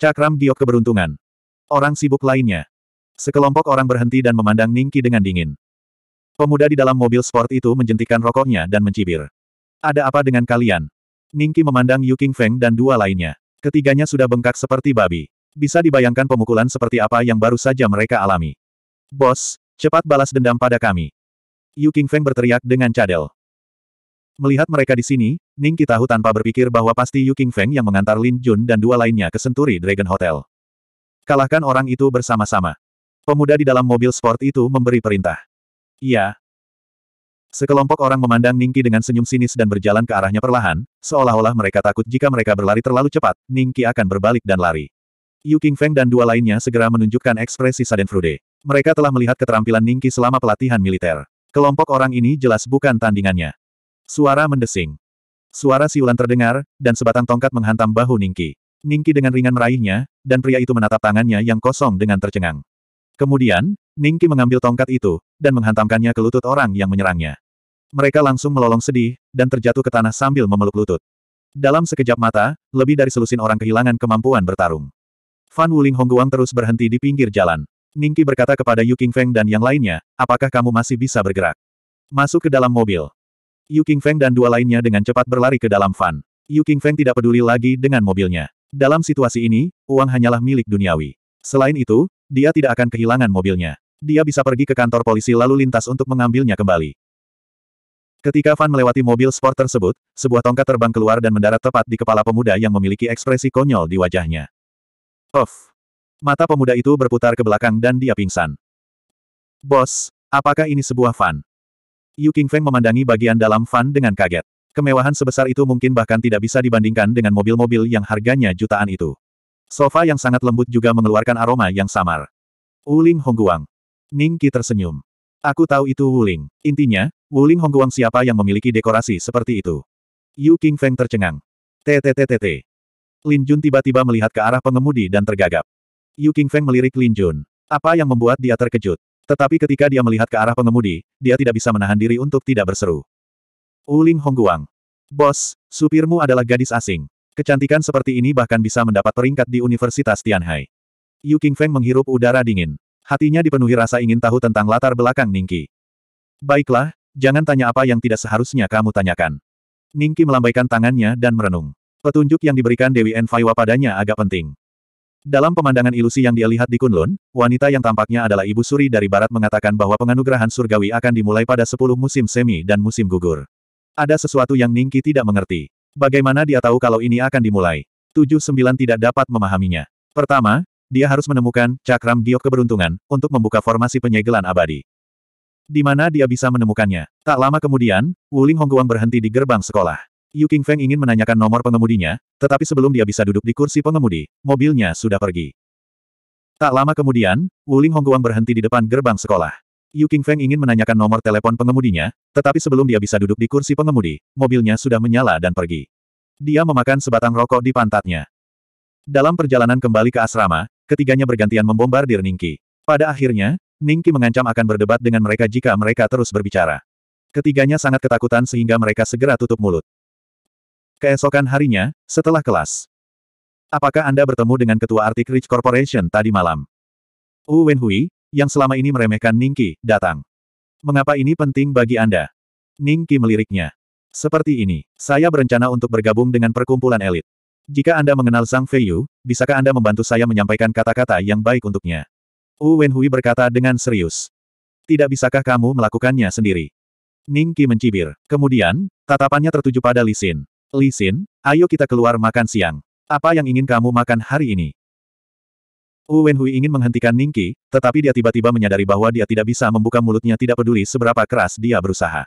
Cakram Giok keberuntungan. Orang sibuk lainnya. Sekelompok orang berhenti dan memandang Ningki dengan dingin. Pemuda di dalam mobil sport itu menjentikan rokoknya dan mencibir. Ada apa dengan kalian? Ningki memandang Yu King Feng dan dua lainnya. Ketiganya sudah bengkak seperti babi. Bisa dibayangkan pemukulan seperti apa yang baru saja mereka alami. Bos, cepat balas dendam pada kami. Yu King Feng berteriak dengan cadel. Melihat mereka di sini, Ning tahu tanpa berpikir bahwa pasti Yu King Feng yang mengantar Lin Jun dan dua lainnya ke Senturi Dragon Hotel. Kalahkan orang itu bersama-sama. Pemuda di dalam mobil sport itu memberi perintah. Iya. Sekelompok orang memandang Ning dengan senyum sinis dan berjalan ke arahnya perlahan, seolah-olah mereka takut jika mereka berlari terlalu cepat, Ning akan berbalik dan lari. Yu King Feng dan dua lainnya segera menunjukkan ekspresi Sadenfrude. Mereka telah melihat keterampilan Ning selama pelatihan militer. Kelompok orang ini jelas bukan tandingannya. Suara mendesing. Suara siulan terdengar, dan sebatang tongkat menghantam bahu Ningki. Ningki dengan ringan meraihnya, dan pria itu menatap tangannya yang kosong dengan tercengang. Kemudian, Ningki mengambil tongkat itu, dan menghantamkannya ke lutut orang yang menyerangnya. Mereka langsung melolong sedih, dan terjatuh ke tanah sambil memeluk lutut. Dalam sekejap mata, lebih dari selusin orang kehilangan kemampuan bertarung. Fan Wuling Hongguang terus berhenti di pinggir jalan. Ningki berkata kepada Yu Qingfeng dan yang lainnya, apakah kamu masih bisa bergerak? Masuk ke dalam mobil. Yu King Feng dan dua lainnya dengan cepat berlari ke dalam van. Yu King Feng tidak peduli lagi dengan mobilnya. Dalam situasi ini, uang hanyalah milik duniawi. Selain itu, dia tidak akan kehilangan mobilnya. Dia bisa pergi ke kantor polisi lalu lintas untuk mengambilnya kembali. Ketika Van melewati mobil sport tersebut, sebuah tongkat terbang keluar dan mendarat tepat di kepala pemuda yang memiliki ekspresi konyol di wajahnya. Of! Mata pemuda itu berputar ke belakang dan dia pingsan. Bos, apakah ini sebuah Van? Yu Feng memandangi bagian dalam van dengan kaget. Kemewahan sebesar itu mungkin bahkan tidak bisa dibandingkan dengan mobil-mobil yang harganya jutaan itu. Sofa yang sangat lembut juga mengeluarkan aroma yang samar. Wuling Hongguang. Ning Qi tersenyum. Aku tahu itu Wuling. Intinya, Wuling Hongguang siapa yang memiliki dekorasi seperti itu? Yu Feng tercengang. TTTTT. Lin Jun tiba-tiba melihat ke arah pengemudi dan tergagap. Yu Feng melirik Lin Jun. Apa yang membuat dia terkejut? Tetapi ketika dia melihat ke arah pengemudi, dia tidak bisa menahan diri untuk tidak berseru. Uling Hongguang. Bos, supirmu adalah gadis asing. Kecantikan seperti ini bahkan bisa mendapat peringkat di Universitas Tianhai. Yu Qingfeng menghirup udara dingin. Hatinya dipenuhi rasa ingin tahu tentang latar belakang Ningki. Baiklah, jangan tanya apa yang tidak seharusnya kamu tanyakan. Ningki melambaikan tangannya dan merenung. Petunjuk yang diberikan Dewi Enfaiwa padanya agak penting. Dalam pemandangan ilusi yang dia lihat di Kunlun, wanita yang tampaknya adalah ibu suri dari barat mengatakan bahwa penganugerahan surgawi akan dimulai pada sepuluh musim semi dan musim gugur. Ada sesuatu yang Ningki tidak mengerti. Bagaimana dia tahu kalau ini akan dimulai? Tujuh sembilan tidak dapat memahaminya. Pertama, dia harus menemukan cakram giok keberuntungan untuk membuka formasi penyegelan abadi. Di mana dia bisa menemukannya? Tak lama kemudian, Wuling Hongguang berhenti di gerbang sekolah. Yu Feng ingin menanyakan nomor pengemudinya, tetapi sebelum dia bisa duduk di kursi pengemudi, mobilnya sudah pergi. Tak lama kemudian, Wuling Hongguang berhenti di depan gerbang sekolah. Yu Feng ingin menanyakan nomor telepon pengemudinya, tetapi sebelum dia bisa duduk di kursi pengemudi, mobilnya sudah menyala dan pergi. Dia memakan sebatang rokok di pantatnya. Dalam perjalanan kembali ke asrama, ketiganya bergantian membombardir Ningki. Pada akhirnya, Ningki mengancam akan berdebat dengan mereka jika mereka terus berbicara. Ketiganya sangat ketakutan sehingga mereka segera tutup mulut. Keesokan harinya, setelah kelas. Apakah Anda bertemu dengan Ketua Arctic Ridge Corporation tadi malam? Wu Wenhui, yang selama ini meremehkan Ningki, datang. Mengapa ini penting bagi Anda? Ningki meliriknya. Seperti ini, saya berencana untuk bergabung dengan perkumpulan elit. Jika Anda mengenal Zhang Feiyu, bisakah Anda membantu saya menyampaikan kata-kata yang baik untuknya? Wu Wenhui berkata dengan serius. Tidak bisakah kamu melakukannya sendiri? Ningki mencibir. Kemudian, tatapannya tertuju pada Lisin. Li Xin, ayo kita keluar makan siang. Apa yang ingin kamu makan hari ini? Wu Wenhui ingin menghentikan Ningki, tetapi dia tiba-tiba menyadari bahwa dia tidak bisa membuka mulutnya tidak peduli seberapa keras dia berusaha.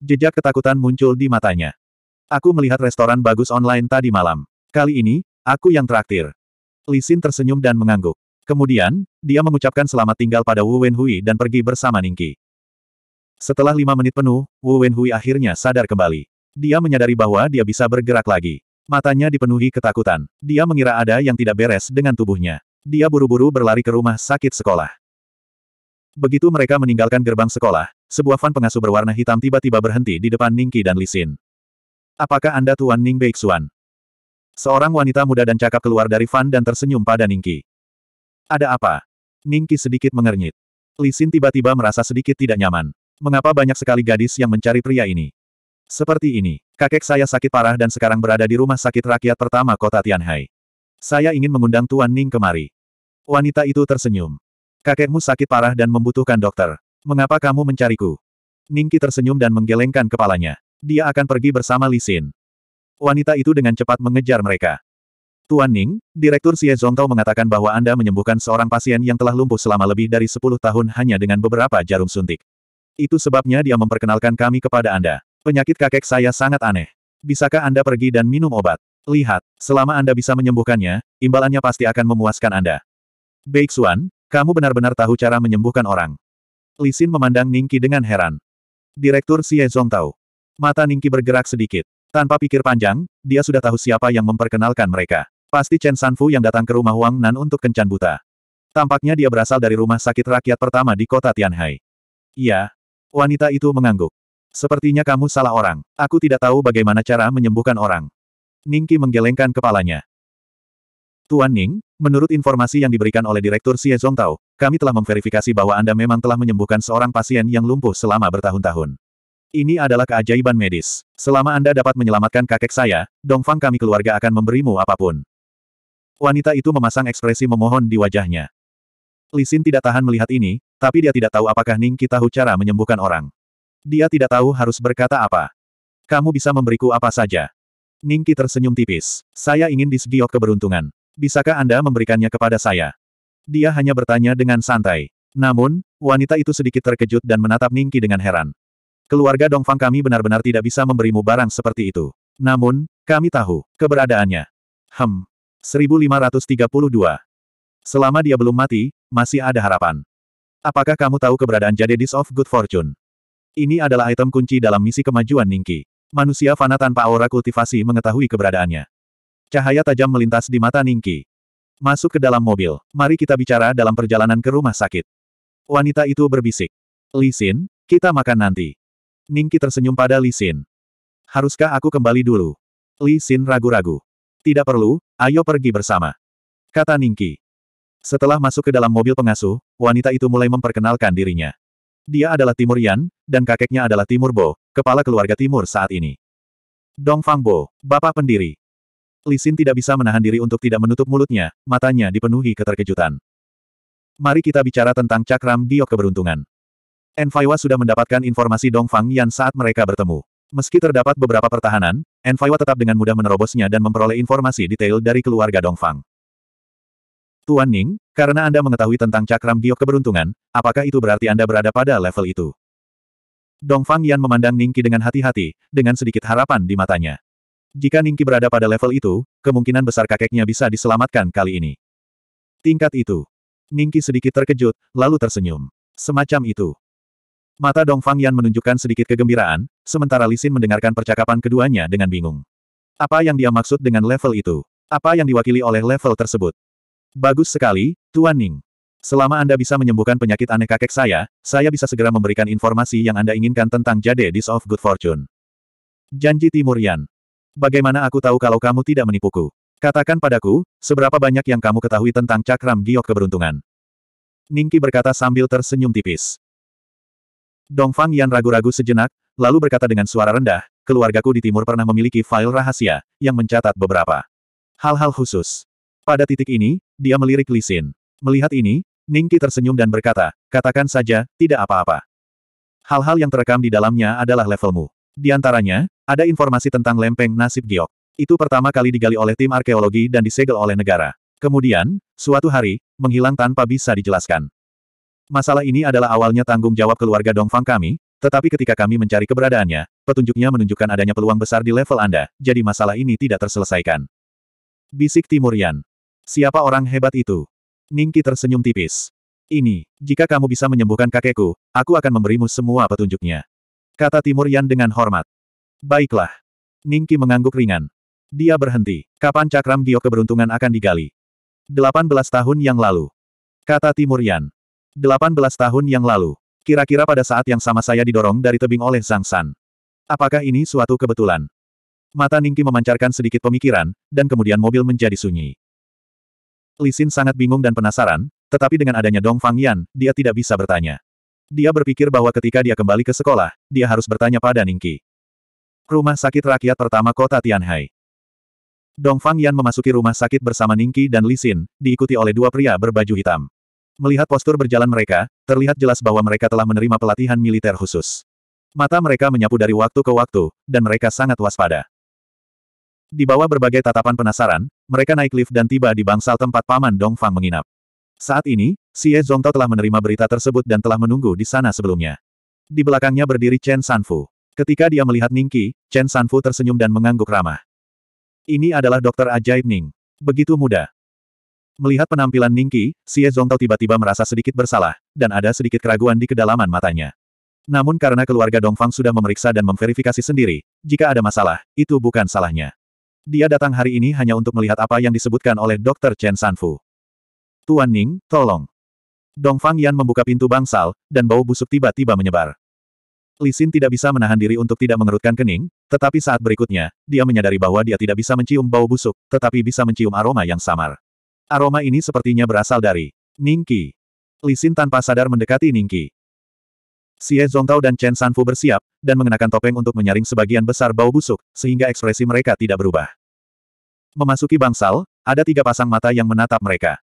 Jejak ketakutan muncul di matanya. Aku melihat restoran bagus online tadi malam. Kali ini, aku yang traktir. Li Xin tersenyum dan mengangguk. Kemudian, dia mengucapkan selamat tinggal pada Wu Wenhui dan pergi bersama Ningki. Setelah lima menit penuh, Wu Wenhui akhirnya sadar kembali. Dia menyadari bahwa dia bisa bergerak lagi. Matanya dipenuhi ketakutan. Dia mengira ada yang tidak beres dengan tubuhnya. Dia buru-buru berlari ke rumah sakit sekolah. Begitu mereka meninggalkan gerbang sekolah, sebuah fan pengasuh berwarna hitam tiba-tiba berhenti di depan Ningki dan Lisin. Apakah Anda Tuan Ning Beixuan? Seorang wanita muda dan cakap keluar dari fan dan tersenyum pada Ningki. Ada apa? Ningki sedikit mengernyit. Lisin tiba-tiba merasa sedikit tidak nyaman. Mengapa banyak sekali gadis yang mencari pria ini? Seperti ini, kakek saya sakit parah dan sekarang berada di rumah sakit rakyat pertama kota Tianhai. Saya ingin mengundang Tuan Ning kemari. Wanita itu tersenyum. Kakekmu sakit parah dan membutuhkan dokter. Mengapa kamu mencariku? Ningki tersenyum dan menggelengkan kepalanya. Dia akan pergi bersama Li Wanita itu dengan cepat mengejar mereka. Tuan Ning, Direktur Xie Zongtao mengatakan bahwa Anda menyembuhkan seorang pasien yang telah lumpuh selama lebih dari 10 tahun hanya dengan beberapa jarum suntik. Itu sebabnya dia memperkenalkan kami kepada Anda. Penyakit kakek saya sangat aneh. Bisakah Anda pergi dan minum obat? Lihat, selama Anda bisa menyembuhkannya, imbalannya pasti akan memuaskan Anda. Baik Xuan, kamu benar-benar tahu cara menyembuhkan orang. Lisin memandang Ningki dengan heran. Direktur Xie Zhong tahu. Mata Ningki bergerak sedikit. Tanpa pikir panjang, dia sudah tahu siapa yang memperkenalkan mereka. Pasti Chen Sanfu yang datang ke rumah Wang Nan untuk kencan buta. Tampaknya dia berasal dari rumah sakit rakyat pertama di kota Tianhai. Iya. Wanita itu mengangguk. Sepertinya kamu salah orang. Aku tidak tahu bagaimana cara menyembuhkan orang. Ningki menggelengkan kepalanya. Tuan Ning, menurut informasi yang diberikan oleh Direktur Xie Zongtao, kami telah memverifikasi bahwa Anda memang telah menyembuhkan seorang pasien yang lumpuh selama bertahun-tahun. Ini adalah keajaiban medis. Selama Anda dapat menyelamatkan kakek saya, Dongfang kami keluarga akan memberimu apapun. Wanita itu memasang ekspresi memohon di wajahnya. Lisin tidak tahan melihat ini, tapi dia tidak tahu apakah Ning kita tahu cara menyembuhkan orang. Dia tidak tahu harus berkata apa. Kamu bisa memberiku apa saja. Ningki tersenyum tipis. Saya ingin disgiok keberuntungan. Bisakah Anda memberikannya kepada saya? Dia hanya bertanya dengan santai. Namun, wanita itu sedikit terkejut dan menatap Ningki dengan heran. Keluarga Dongfang kami benar-benar tidak bisa memberimu barang seperti itu. Namun, kami tahu keberadaannya. Hem. 1532. Selama dia belum mati, masih ada harapan. Apakah kamu tahu keberadaan Jadedis of Good Fortune? Ini adalah item kunci dalam misi kemajuan Ningki. Manusia fana tanpa aura kultivasi mengetahui keberadaannya. Cahaya tajam melintas di mata Ningki. Masuk ke dalam mobil. Mari kita bicara dalam perjalanan ke rumah sakit. Wanita itu berbisik. Lisin, kita makan nanti. Ningki tersenyum pada Lisin. Haruskah aku kembali dulu? Lisin ragu-ragu. Tidak perlu, ayo pergi bersama. Kata Ningki. Setelah masuk ke dalam mobil pengasuh, wanita itu mulai memperkenalkan dirinya. Dia adalah Timur Yan, dan kakeknya adalah Timur Bo, kepala keluarga Timur saat ini. Dong Fang Bo, bapak pendiri. Lisin tidak bisa menahan diri untuk tidak menutup mulutnya, matanya dipenuhi keterkejutan. Mari kita bicara tentang cakram giok keberuntungan. Enfaiwa sudah mendapatkan informasi Dong Fang Yan saat mereka bertemu. Meski terdapat beberapa pertahanan, Enfaiwa tetap dengan mudah menerobosnya dan memperoleh informasi detail dari keluarga Dong Fang. Tuan Ning, karena Anda mengetahui tentang cakram giok keberuntungan, apakah itu berarti Anda berada pada level itu? Dong Fang Yan memandang Ningki dengan hati-hati, dengan sedikit harapan di matanya. Jika Ningki berada pada level itu, kemungkinan besar kakeknya bisa diselamatkan kali ini. Tingkat itu. Ningki sedikit terkejut, lalu tersenyum. Semacam itu. Mata Dong Fang Yan menunjukkan sedikit kegembiraan, sementara Lisin mendengarkan percakapan keduanya dengan bingung. Apa yang dia maksud dengan level itu? Apa yang diwakili oleh level tersebut? Bagus sekali, Tuan Ning. Selama Anda bisa menyembuhkan penyakit aneh kakek saya, saya bisa segera memberikan informasi yang Anda inginkan tentang Jade Dis of Good Fortune. Janji Timur Yan. Bagaimana aku tahu kalau kamu tidak menipuku? Katakan padaku, seberapa banyak yang kamu ketahui tentang cakram giok keberuntungan? Ningki berkata sambil tersenyum tipis. Dongfang Yan ragu-ragu sejenak, lalu berkata dengan suara rendah, keluargaku di timur pernah memiliki file rahasia, yang mencatat beberapa hal-hal khusus. Pada titik ini, dia melirik Li Melihat ini, Ningki tersenyum dan berkata, katakan saja, tidak apa-apa. Hal-hal yang terekam di dalamnya adalah levelmu. Di antaranya, ada informasi tentang lempeng nasib giok. Itu pertama kali digali oleh tim arkeologi dan disegel oleh negara. Kemudian, suatu hari, menghilang tanpa bisa dijelaskan. Masalah ini adalah awalnya tanggung jawab keluarga Dongfang kami, tetapi ketika kami mencari keberadaannya, petunjuknya menunjukkan adanya peluang besar di level Anda, jadi masalah ini tidak terselesaikan. Bisik Timurian. Siapa orang hebat itu? Ningki tersenyum tipis. Ini, jika kamu bisa menyembuhkan kakekku, aku akan memberimu semua petunjuknya. Kata Timur Yan dengan hormat. Baiklah. Ningki mengangguk ringan. Dia berhenti. Kapan cakram giok keberuntungan akan digali? 18 tahun yang lalu. Kata Timur Yan. 18 tahun yang lalu. Kira-kira pada saat yang sama saya didorong dari tebing oleh Zhang San. Apakah ini suatu kebetulan? Mata Ningki memancarkan sedikit pemikiran, dan kemudian mobil menjadi sunyi. Lisin sangat bingung dan penasaran, tetapi dengan adanya Dong Fang Yan, dia tidak bisa bertanya. Dia berpikir bahwa ketika dia kembali ke sekolah, dia harus bertanya pada Ningki. Rumah sakit rakyat pertama kota Tianhai. Dong Fang Yan memasuki rumah sakit bersama Ningki dan Lisin, diikuti oleh dua pria berbaju hitam. Melihat postur berjalan mereka, terlihat jelas bahwa mereka telah menerima pelatihan militer khusus. Mata mereka menyapu dari waktu ke waktu, dan mereka sangat waspada. Di bawah berbagai tatapan penasaran, mereka naik lift dan tiba di bangsal tempat paman Dongfang menginap. Saat ini, Xie Tao telah menerima berita tersebut dan telah menunggu di sana sebelumnya. Di belakangnya berdiri Chen Sanfu. Ketika dia melihat Ningki, Chen Sanfu tersenyum dan mengangguk ramah. Ini adalah dokter ajaib Ning. Begitu muda. Melihat penampilan Ningki, Xie Tao tiba-tiba merasa sedikit bersalah, dan ada sedikit keraguan di kedalaman matanya. Namun karena keluarga Dongfang sudah memeriksa dan memverifikasi sendiri, jika ada masalah, itu bukan salahnya. Dia datang hari ini hanya untuk melihat apa yang disebutkan oleh Dr. Chen Sanfu. Tuan Ning, tolong. Dong Fang Yan membuka pintu bangsal, dan bau busuk tiba-tiba menyebar. Li Xin tidak bisa menahan diri untuk tidak mengerutkan kening, tetapi saat berikutnya, dia menyadari bahwa dia tidak bisa mencium bau busuk, tetapi bisa mencium aroma yang samar. Aroma ini sepertinya berasal dari Ningqi. Li Xin tanpa sadar mendekati Ningqi. Xie Zongtao dan Chen Sanfu bersiap, dan mengenakan topeng untuk menyaring sebagian besar bau busuk, sehingga ekspresi mereka tidak berubah. Memasuki bangsal, ada tiga pasang mata yang menatap mereka.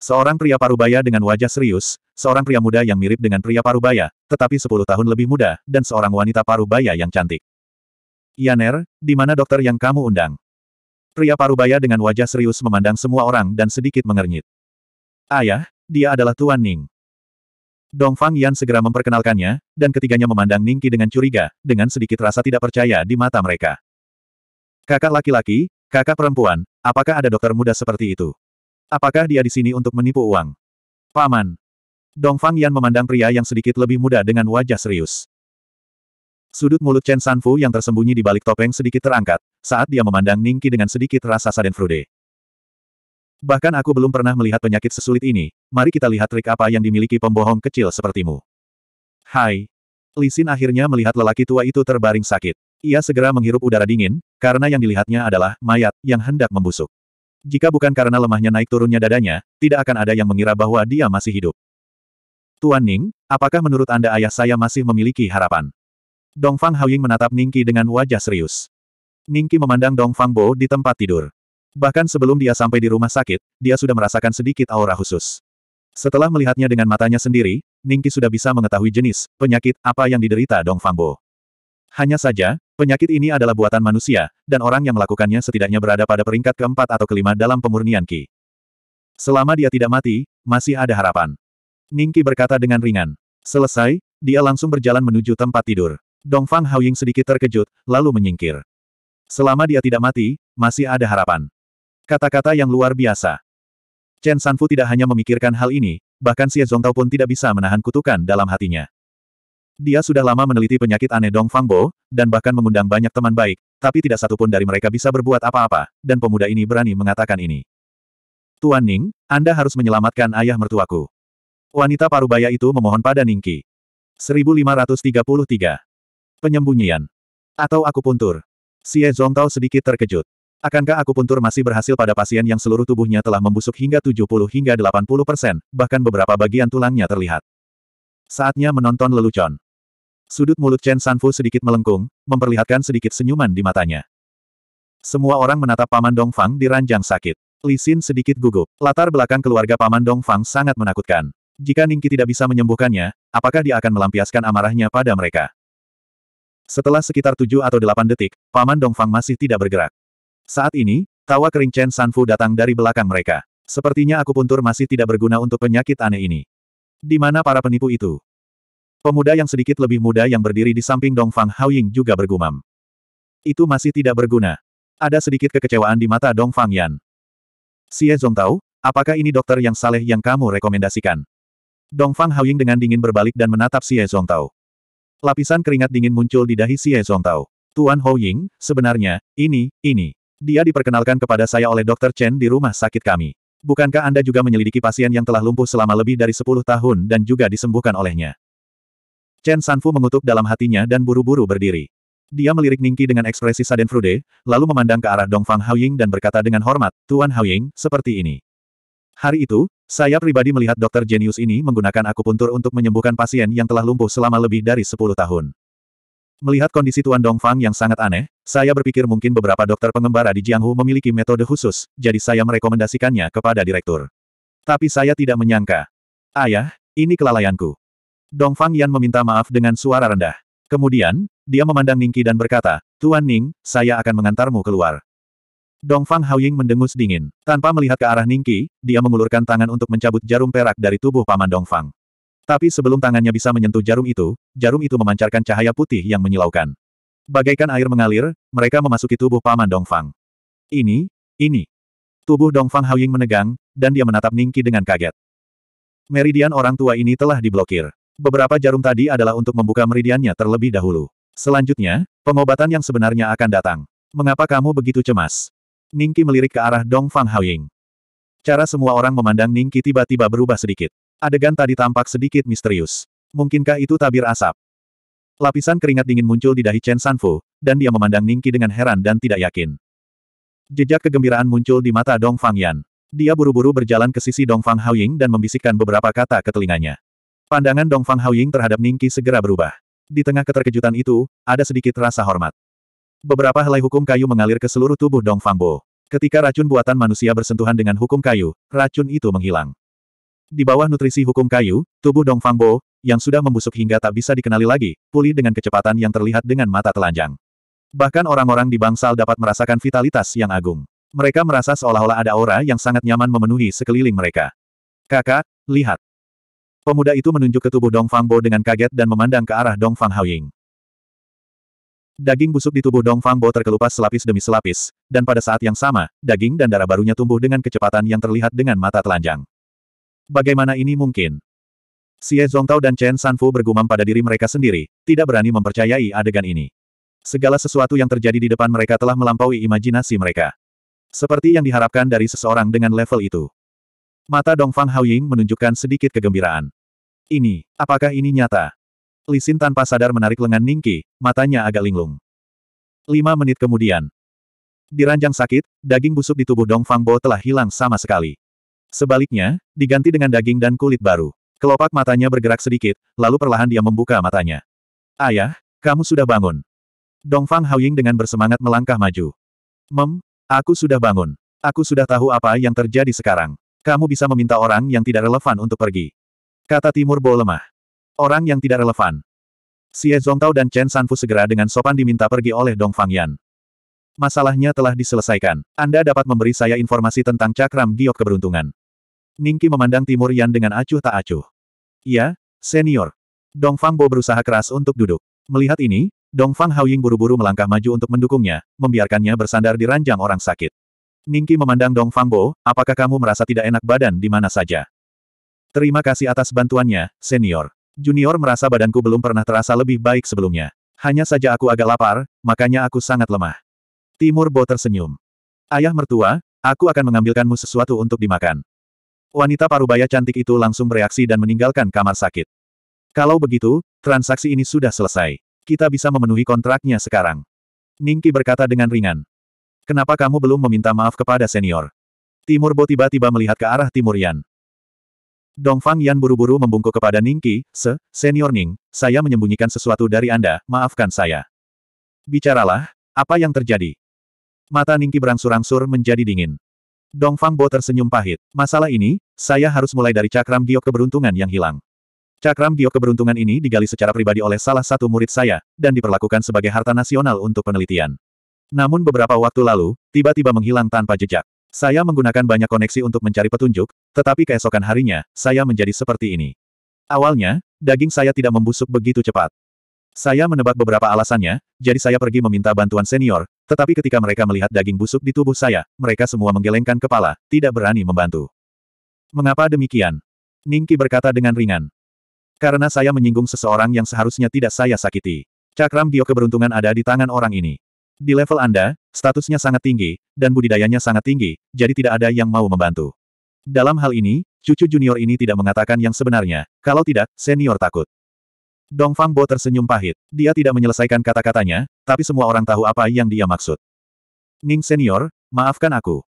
Seorang pria parubaya dengan wajah serius, seorang pria muda yang mirip dengan pria parubaya, tetapi sepuluh tahun lebih muda, dan seorang wanita parubaya yang cantik. Yaner, di mana dokter yang kamu undang? Pria parubaya dengan wajah serius memandang semua orang dan sedikit mengernyit. Ayah, dia adalah Tuan Ning. Dong Fang Yan segera memperkenalkannya, dan ketiganya memandang Ningki dengan curiga, dengan sedikit rasa tidak percaya di mata mereka. Kakak laki-laki, kakak perempuan, apakah ada dokter muda seperti itu? Apakah dia di sini untuk menipu uang? Paman. Dong Fang Yan memandang pria yang sedikit lebih muda dengan wajah serius. Sudut mulut Chen Sanfu yang tersembunyi di balik topeng sedikit terangkat, saat dia memandang Ningki dengan sedikit rasa sadenfrude. Bahkan aku belum pernah melihat penyakit sesulit ini, mari kita lihat trik apa yang dimiliki pembohong kecil sepertimu. Hai. Lisin akhirnya melihat lelaki tua itu terbaring sakit. Ia segera menghirup udara dingin, karena yang dilihatnya adalah mayat yang hendak membusuk. Jika bukan karena lemahnya naik turunnya dadanya, tidak akan ada yang mengira bahwa dia masih hidup. Tuan Ning, apakah menurut Anda ayah saya masih memiliki harapan? Dongfang Haoying menatap Ningki dengan wajah serius. Ningki memandang Dongfang Bo di tempat tidur. Bahkan sebelum dia sampai di rumah sakit, dia sudah merasakan sedikit aura khusus. Setelah melihatnya dengan matanya sendiri, Ningki sudah bisa mengetahui jenis, penyakit, apa yang diderita Dong Fangbo. Hanya saja, penyakit ini adalah buatan manusia, dan orang yang melakukannya setidaknya berada pada peringkat keempat atau kelima dalam pemurnian Ki. Selama dia tidak mati, masih ada harapan. Ningki berkata dengan ringan. Selesai, dia langsung berjalan menuju tempat tidur. Dongfang Haoying sedikit terkejut, lalu menyingkir. Selama dia tidak mati, masih ada harapan. Kata-kata yang luar biasa. Chen Sanfu tidak hanya memikirkan hal ini, bahkan Xie Zongtao pun tidak bisa menahan kutukan dalam hatinya. Dia sudah lama meneliti penyakit aneh Dong Fangbo, dan bahkan mengundang banyak teman baik, tapi tidak satupun dari mereka bisa berbuat apa-apa, dan pemuda ini berani mengatakan ini. Tuan Ning, Anda harus menyelamatkan ayah mertuaku. Wanita parubaya itu memohon pada Ningki. 1533. Penyembunyian. Atau aku puntur. Xie Zongtao sedikit terkejut. Akankah aku akupuntur masih berhasil pada pasien yang seluruh tubuhnya telah membusuk hingga 70 hingga 80 persen, bahkan beberapa bagian tulangnya terlihat. Saatnya menonton lelucon. Sudut mulut Chen Sanfu sedikit melengkung, memperlihatkan sedikit senyuman di matanya. Semua orang menatap Paman Dongfang di ranjang sakit. Li Xin sedikit gugup. Latar belakang keluarga Paman Dongfang sangat menakutkan. Jika Ningki tidak bisa menyembuhkannya, apakah dia akan melampiaskan amarahnya pada mereka? Setelah sekitar tujuh atau delapan detik, Paman Dongfang masih tidak bergerak. Saat ini, tawa kering Chen Sanfu datang dari belakang mereka. Sepertinya aku puntur masih tidak berguna untuk penyakit aneh ini. Di mana para penipu itu? Pemuda yang sedikit lebih muda yang berdiri di samping Dong Fang Haoying juga bergumam. Itu masih tidak berguna. Ada sedikit kekecewaan di mata Dong Fang Yan. Xie Zong tahu, apakah ini dokter yang saleh yang kamu rekomendasikan? Dong Fang Haoying dengan dingin berbalik dan menatap Xie Zong Tao. Lapisan keringat dingin muncul di dahi Xie Zong Tao. Tuan Hou Ying, sebenarnya, ini, ini. Dia diperkenalkan kepada saya oleh Dr. Chen di rumah sakit kami. Bukankah Anda juga menyelidiki pasien yang telah lumpuh selama lebih dari 10 tahun dan juga disembuhkan olehnya? Chen Sanfu mengutuk dalam hatinya dan buru-buru berdiri. Dia melirik Ningki dengan ekspresi saden frude, lalu memandang ke arah Dongfang Haoying dan berkata dengan hormat, Tuan Haoying, seperti ini. Hari itu, saya pribadi melihat dokter jenius ini menggunakan akupuntur untuk menyembuhkan pasien yang telah lumpuh selama lebih dari 10 tahun. Melihat kondisi Tuan Dongfang yang sangat aneh, saya berpikir mungkin beberapa dokter pengembara di Jianghu memiliki metode khusus, jadi saya merekomendasikannya kepada direktur. Tapi saya tidak menyangka. Ayah, ini kelalaianku. Dongfang Yan meminta maaf dengan suara rendah. Kemudian, dia memandang Ningki dan berkata, Tuan Ning, saya akan mengantarmu keluar. Dongfang Haoying mendengus dingin. Tanpa melihat ke arah Ningki, dia mengulurkan tangan untuk mencabut jarum perak dari tubuh paman Dongfang. Tapi sebelum tangannya bisa menyentuh jarum itu, jarum itu memancarkan cahaya putih yang menyilaukan. Bagaikan air mengalir, mereka memasuki tubuh paman Dongfang. Ini, ini. Tubuh Dongfang Haoying menegang, dan dia menatap Ningki dengan kaget. Meridian orang tua ini telah diblokir. Beberapa jarum tadi adalah untuk membuka meridiannya terlebih dahulu. Selanjutnya, pengobatan yang sebenarnya akan datang. Mengapa kamu begitu cemas? Ningki melirik ke arah Dongfang Haoying. Cara semua orang memandang Ningki tiba-tiba berubah sedikit. Adegan tadi tampak sedikit misterius. Mungkinkah itu tabir asap? Lapisan keringat dingin muncul di dahi Chen Sanfu, dan dia memandang Ningki dengan heran dan tidak yakin. Jejak kegembiraan muncul di mata Dong Fang Yan. Dia buru-buru berjalan ke sisi Dong Fang Haoying dan membisikkan beberapa kata ke telinganya. Pandangan Dong Fang Haoying terhadap Ningki segera berubah. Di tengah keterkejutan itu, ada sedikit rasa hormat. Beberapa helai hukum kayu mengalir ke seluruh tubuh Dong Fang Bo. Ketika racun buatan manusia bersentuhan dengan hukum kayu, racun itu menghilang. Di bawah nutrisi hukum kayu, tubuh Dong Fangbo, yang sudah membusuk hingga tak bisa dikenali lagi, pulih dengan kecepatan yang terlihat dengan mata telanjang. Bahkan orang-orang di bangsal dapat merasakan vitalitas yang agung. Mereka merasa seolah-olah ada aura yang sangat nyaman memenuhi sekeliling mereka. Kakak, lihat. Pemuda itu menunjuk ke tubuh Dong Fangbo dengan kaget dan memandang ke arah Dong Fang Haoying. Daging busuk di tubuh Dong Fangbo terkelupas selapis demi selapis, dan pada saat yang sama, daging dan darah barunya tumbuh dengan kecepatan yang terlihat dengan mata telanjang. Bagaimana ini mungkin? Xie Zongtao dan Chen Sanfu bergumam pada diri mereka sendiri, tidak berani mempercayai adegan ini. Segala sesuatu yang terjadi di depan mereka telah melampaui imajinasi mereka. Seperti yang diharapkan dari seseorang dengan level itu. Mata Dongfang Haoying menunjukkan sedikit kegembiraan. Ini, apakah ini nyata? Lisin tanpa sadar menarik lengan Ningki, matanya agak linglung. Lima menit kemudian. Di ranjang sakit, daging busuk di tubuh Dongfang Bo telah hilang sama sekali. Sebaliknya, diganti dengan daging dan kulit baru. Kelopak matanya bergerak sedikit, lalu perlahan dia membuka matanya. Ayah, kamu sudah bangun. Dongfang Haoying dengan bersemangat melangkah maju. Mem, aku sudah bangun. Aku sudah tahu apa yang terjadi sekarang. Kamu bisa meminta orang yang tidak relevan untuk pergi. Kata Timur Bo lemah. Orang yang tidak relevan. Xie Zongtao dan Chen Sanfu segera dengan sopan diminta pergi oleh Dongfang Yan. Masalahnya telah diselesaikan. Anda dapat memberi saya informasi tentang cakram giok keberuntungan. Ningki memandang Timur Yan dengan acuh tak acuh. Ya, senior. Dong Fang Bo berusaha keras untuk duduk. Melihat ini, Dong Fang Haoying buru-buru melangkah maju untuk mendukungnya, membiarkannya bersandar di ranjang orang sakit. Ningki memandang Dong Fang Bo, apakah kamu merasa tidak enak badan di mana saja? Terima kasih atas bantuannya, senior. Junior merasa badanku belum pernah terasa lebih baik sebelumnya. Hanya saja aku agak lapar, makanya aku sangat lemah. Timur Bo tersenyum. Ayah mertua, aku akan mengambilkanmu sesuatu untuk dimakan. Wanita parubaya cantik itu langsung bereaksi dan meninggalkan kamar sakit. Kalau begitu, transaksi ini sudah selesai. Kita bisa memenuhi kontraknya sekarang. Ningki berkata dengan ringan. Kenapa kamu belum meminta maaf kepada senior? Timur Bo tiba-tiba melihat ke arah Timur Yan. Dongfang Yan buru-buru membungkuk kepada Ningki, se, senior Ning, saya menyembunyikan sesuatu dari Anda, maafkan saya. Bicaralah, apa yang terjadi? Mata Ningki berangsur-angsur menjadi dingin. Dong Bo tersenyum pahit. Masalah ini, saya harus mulai dari cakram giok keberuntungan yang hilang. Cakram giok keberuntungan ini digali secara pribadi oleh salah satu murid saya, dan diperlakukan sebagai harta nasional untuk penelitian. Namun beberapa waktu lalu, tiba-tiba menghilang tanpa jejak. Saya menggunakan banyak koneksi untuk mencari petunjuk, tetapi keesokan harinya, saya menjadi seperti ini. Awalnya, daging saya tidak membusuk begitu cepat. Saya menebak beberapa alasannya, jadi saya pergi meminta bantuan senior, tetapi ketika mereka melihat daging busuk di tubuh saya, mereka semua menggelengkan kepala, tidak berani membantu. Mengapa demikian? Ningki berkata dengan ringan. Karena saya menyinggung seseorang yang seharusnya tidak saya sakiti. Cakram Gyo keberuntungan ada di tangan orang ini. Di level Anda, statusnya sangat tinggi, dan budidayanya sangat tinggi, jadi tidak ada yang mau membantu. Dalam hal ini, cucu junior ini tidak mengatakan yang sebenarnya, kalau tidak, senior takut. Dong Fang Bo tersenyum pahit. Dia tidak menyelesaikan kata-katanya, tapi semua orang tahu apa yang dia maksud. Ning senior, maafkan aku.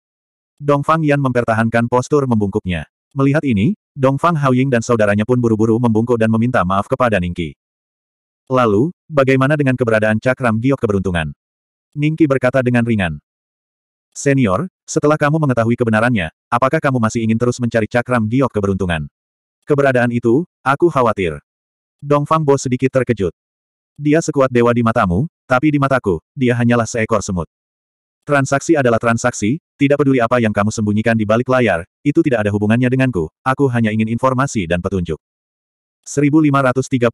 Dong Fang Yan mempertahankan postur membungkuknya. Melihat ini, Dong Fang Haoying dan saudaranya pun buru-buru membungkuk dan meminta maaf kepada Ning Qi. Lalu, bagaimana dengan keberadaan cakram giok keberuntungan? Ning Qi berkata dengan ringan. Senior, setelah kamu mengetahui kebenarannya, apakah kamu masih ingin terus mencari cakram giok keberuntungan? Keberadaan itu, aku khawatir. Dongfang Bo sedikit terkejut. Dia sekuat dewa di matamu, tapi di mataku, dia hanyalah seekor semut. Transaksi adalah transaksi, tidak peduli apa yang kamu sembunyikan di balik layar, itu tidak ada hubungannya denganku, aku hanya ingin informasi dan petunjuk. 1534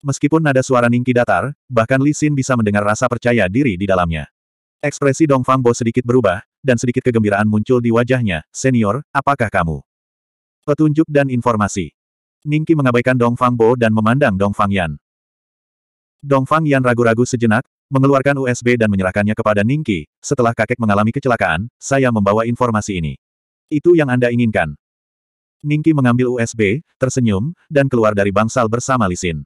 Meskipun nada suara Ningki datar, bahkan Li Xin bisa mendengar rasa percaya diri di dalamnya. Ekspresi Dongfang Bo sedikit berubah, dan sedikit kegembiraan muncul di wajahnya, Senior, apakah kamu? Petunjuk dan informasi. Ningki mengabaikan Dong Fang Bo dan memandang Dong Fang Yan. Dong Fang Yan ragu-ragu sejenak, mengeluarkan USB dan menyerahkannya kepada Ningki, setelah kakek mengalami kecelakaan, saya membawa informasi ini. Itu yang Anda inginkan. Ningki mengambil USB, tersenyum, dan keluar dari bangsal bersama Lisin.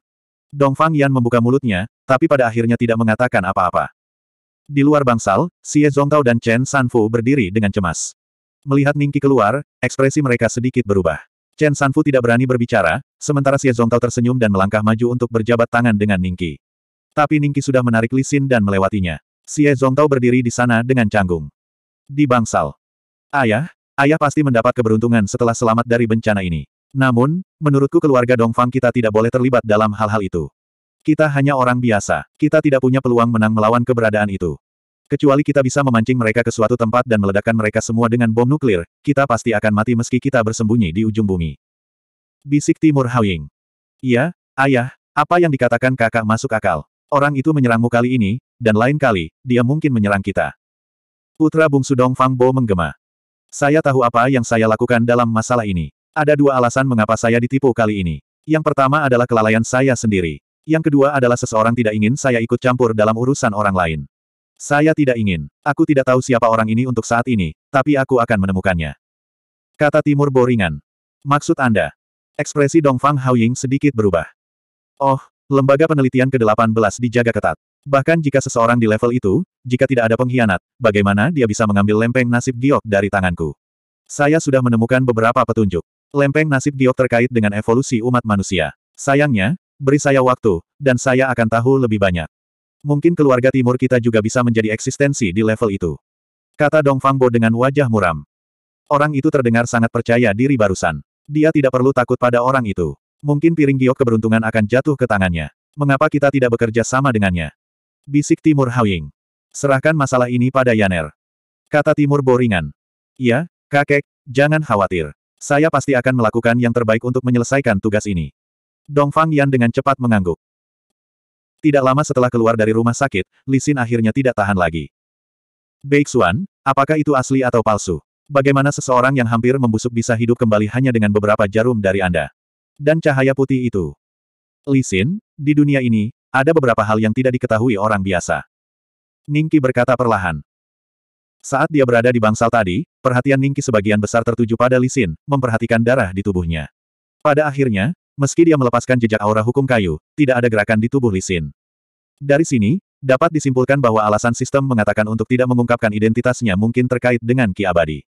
Dong Fang Yan membuka mulutnya, tapi pada akhirnya tidak mengatakan apa-apa. Di luar bangsal, Xie Zongtao dan Chen Sanfu berdiri dengan cemas. Melihat Ningki keluar, ekspresi mereka sedikit berubah. Chen Sanfu tidak berani berbicara, sementara Xie Zongtao tersenyum dan melangkah maju untuk berjabat tangan dengan Ningki. Tapi Ningki sudah menarik Lisin dan melewatinya. Xie Zongtao berdiri di sana dengan canggung. Di bangsal. Ayah, ayah pasti mendapat keberuntungan setelah selamat dari bencana ini. Namun, menurutku keluarga Dongfang kita tidak boleh terlibat dalam hal-hal itu. Kita hanya orang biasa. Kita tidak punya peluang menang melawan keberadaan itu. Kecuali kita bisa memancing mereka ke suatu tempat dan meledakkan mereka semua dengan bom nuklir, kita pasti akan mati meski kita bersembunyi di ujung bumi. Bisik Timur Hawing. Iya, ayah, apa yang dikatakan kakak masuk akal. Orang itu menyerangmu kali ini, dan lain kali, dia mungkin menyerang kita. Putra Bung Sudong Fang Bo menggema. Saya tahu apa yang saya lakukan dalam masalah ini. Ada dua alasan mengapa saya ditipu kali ini. Yang pertama adalah kelalaian saya sendiri. Yang kedua adalah seseorang tidak ingin saya ikut campur dalam urusan orang lain. Saya tidak ingin. Aku tidak tahu siapa orang ini untuk saat ini, tapi aku akan menemukannya. Kata Timur Boringan. Maksud Anda? Ekspresi Dongfang Haoying sedikit berubah. Oh, lembaga penelitian ke-18 dijaga ketat. Bahkan jika seseorang di level itu, jika tidak ada pengkhianat, bagaimana dia bisa mengambil lempeng nasib giok dari tanganku? Saya sudah menemukan beberapa petunjuk. Lempeng nasib giok terkait dengan evolusi umat manusia. Sayangnya, beri saya waktu, dan saya akan tahu lebih banyak. Mungkin keluarga timur kita juga bisa menjadi eksistensi di level itu. Kata Dong Fangbo dengan wajah muram. Orang itu terdengar sangat percaya diri barusan. Dia tidak perlu takut pada orang itu. Mungkin piring giok keberuntungan akan jatuh ke tangannya. Mengapa kita tidak bekerja sama dengannya? Bisik Timur Hawing. Serahkan masalah ini pada Yaner. Kata Timur Boringan. "Ya, kakek, jangan khawatir. Saya pasti akan melakukan yang terbaik untuk menyelesaikan tugas ini. Dong Fang Yan dengan cepat mengangguk. Tidak lama setelah keluar dari rumah sakit, Lisin akhirnya tidak tahan lagi. Beixuan, apakah itu asli atau palsu? Bagaimana seseorang yang hampir membusuk bisa hidup kembali hanya dengan beberapa jarum dari Anda? Dan cahaya putih itu? Lisin, di dunia ini, ada beberapa hal yang tidak diketahui orang biasa. Ningki berkata perlahan. Saat dia berada di bangsal tadi, perhatian Ningki sebagian besar tertuju pada Lisin, memperhatikan darah di tubuhnya. Pada akhirnya, Meski dia melepaskan jejak aura hukum kayu, tidak ada gerakan di tubuh Lisin. Dari sini, dapat disimpulkan bahwa alasan sistem mengatakan untuk tidak mengungkapkan identitasnya mungkin terkait dengan Ki Abadi.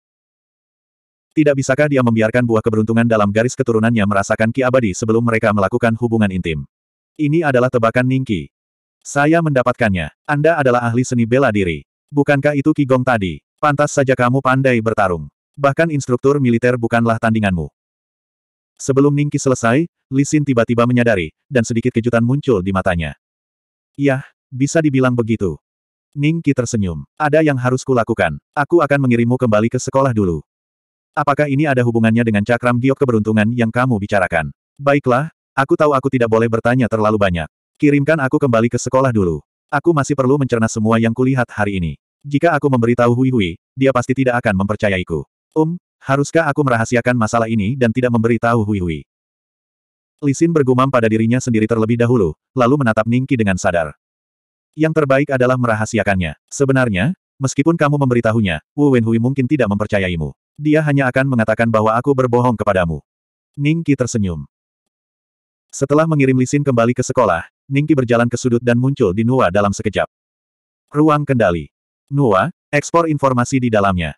Tidak bisakah dia membiarkan buah keberuntungan dalam garis keturunannya merasakan Ki Abadi sebelum mereka melakukan hubungan intim? Ini adalah tebakan Ningki. Saya mendapatkannya. Anda adalah ahli seni bela diri. Bukankah itu Ki Gong tadi? Pantas saja kamu pandai bertarung. Bahkan instruktur militer bukanlah tandinganmu. Sebelum Ningki selesai, Lisin tiba-tiba menyadari, dan sedikit kejutan muncul di matanya. Yah, bisa dibilang begitu. Ningki tersenyum. Ada yang harus kulakukan. Aku akan mengirimmu kembali ke sekolah dulu. Apakah ini ada hubungannya dengan cakram giok keberuntungan yang kamu bicarakan? Baiklah, aku tahu aku tidak boleh bertanya terlalu banyak. Kirimkan aku kembali ke sekolah dulu. Aku masih perlu mencerna semua yang kulihat hari ini. Jika aku memberitahu Hui Hui, dia pasti tidak akan mempercayaiku. Um, Haruskah aku merahasiakan masalah ini dan tidak memberitahu Hui Hui? Lisin bergumam pada dirinya sendiri terlebih dahulu, lalu menatap Ningki dengan sadar. Yang terbaik adalah merahasiakannya. Sebenarnya, meskipun kamu memberitahunya, Wu Wenhui mungkin tidak mempercayaimu. Dia hanya akan mengatakan bahwa aku berbohong kepadamu. Ningki tersenyum. Setelah mengirim Lisin kembali ke sekolah, Ningki berjalan ke sudut dan muncul di Nua dalam sekejap. Ruang kendali. Nua, ekspor informasi di dalamnya.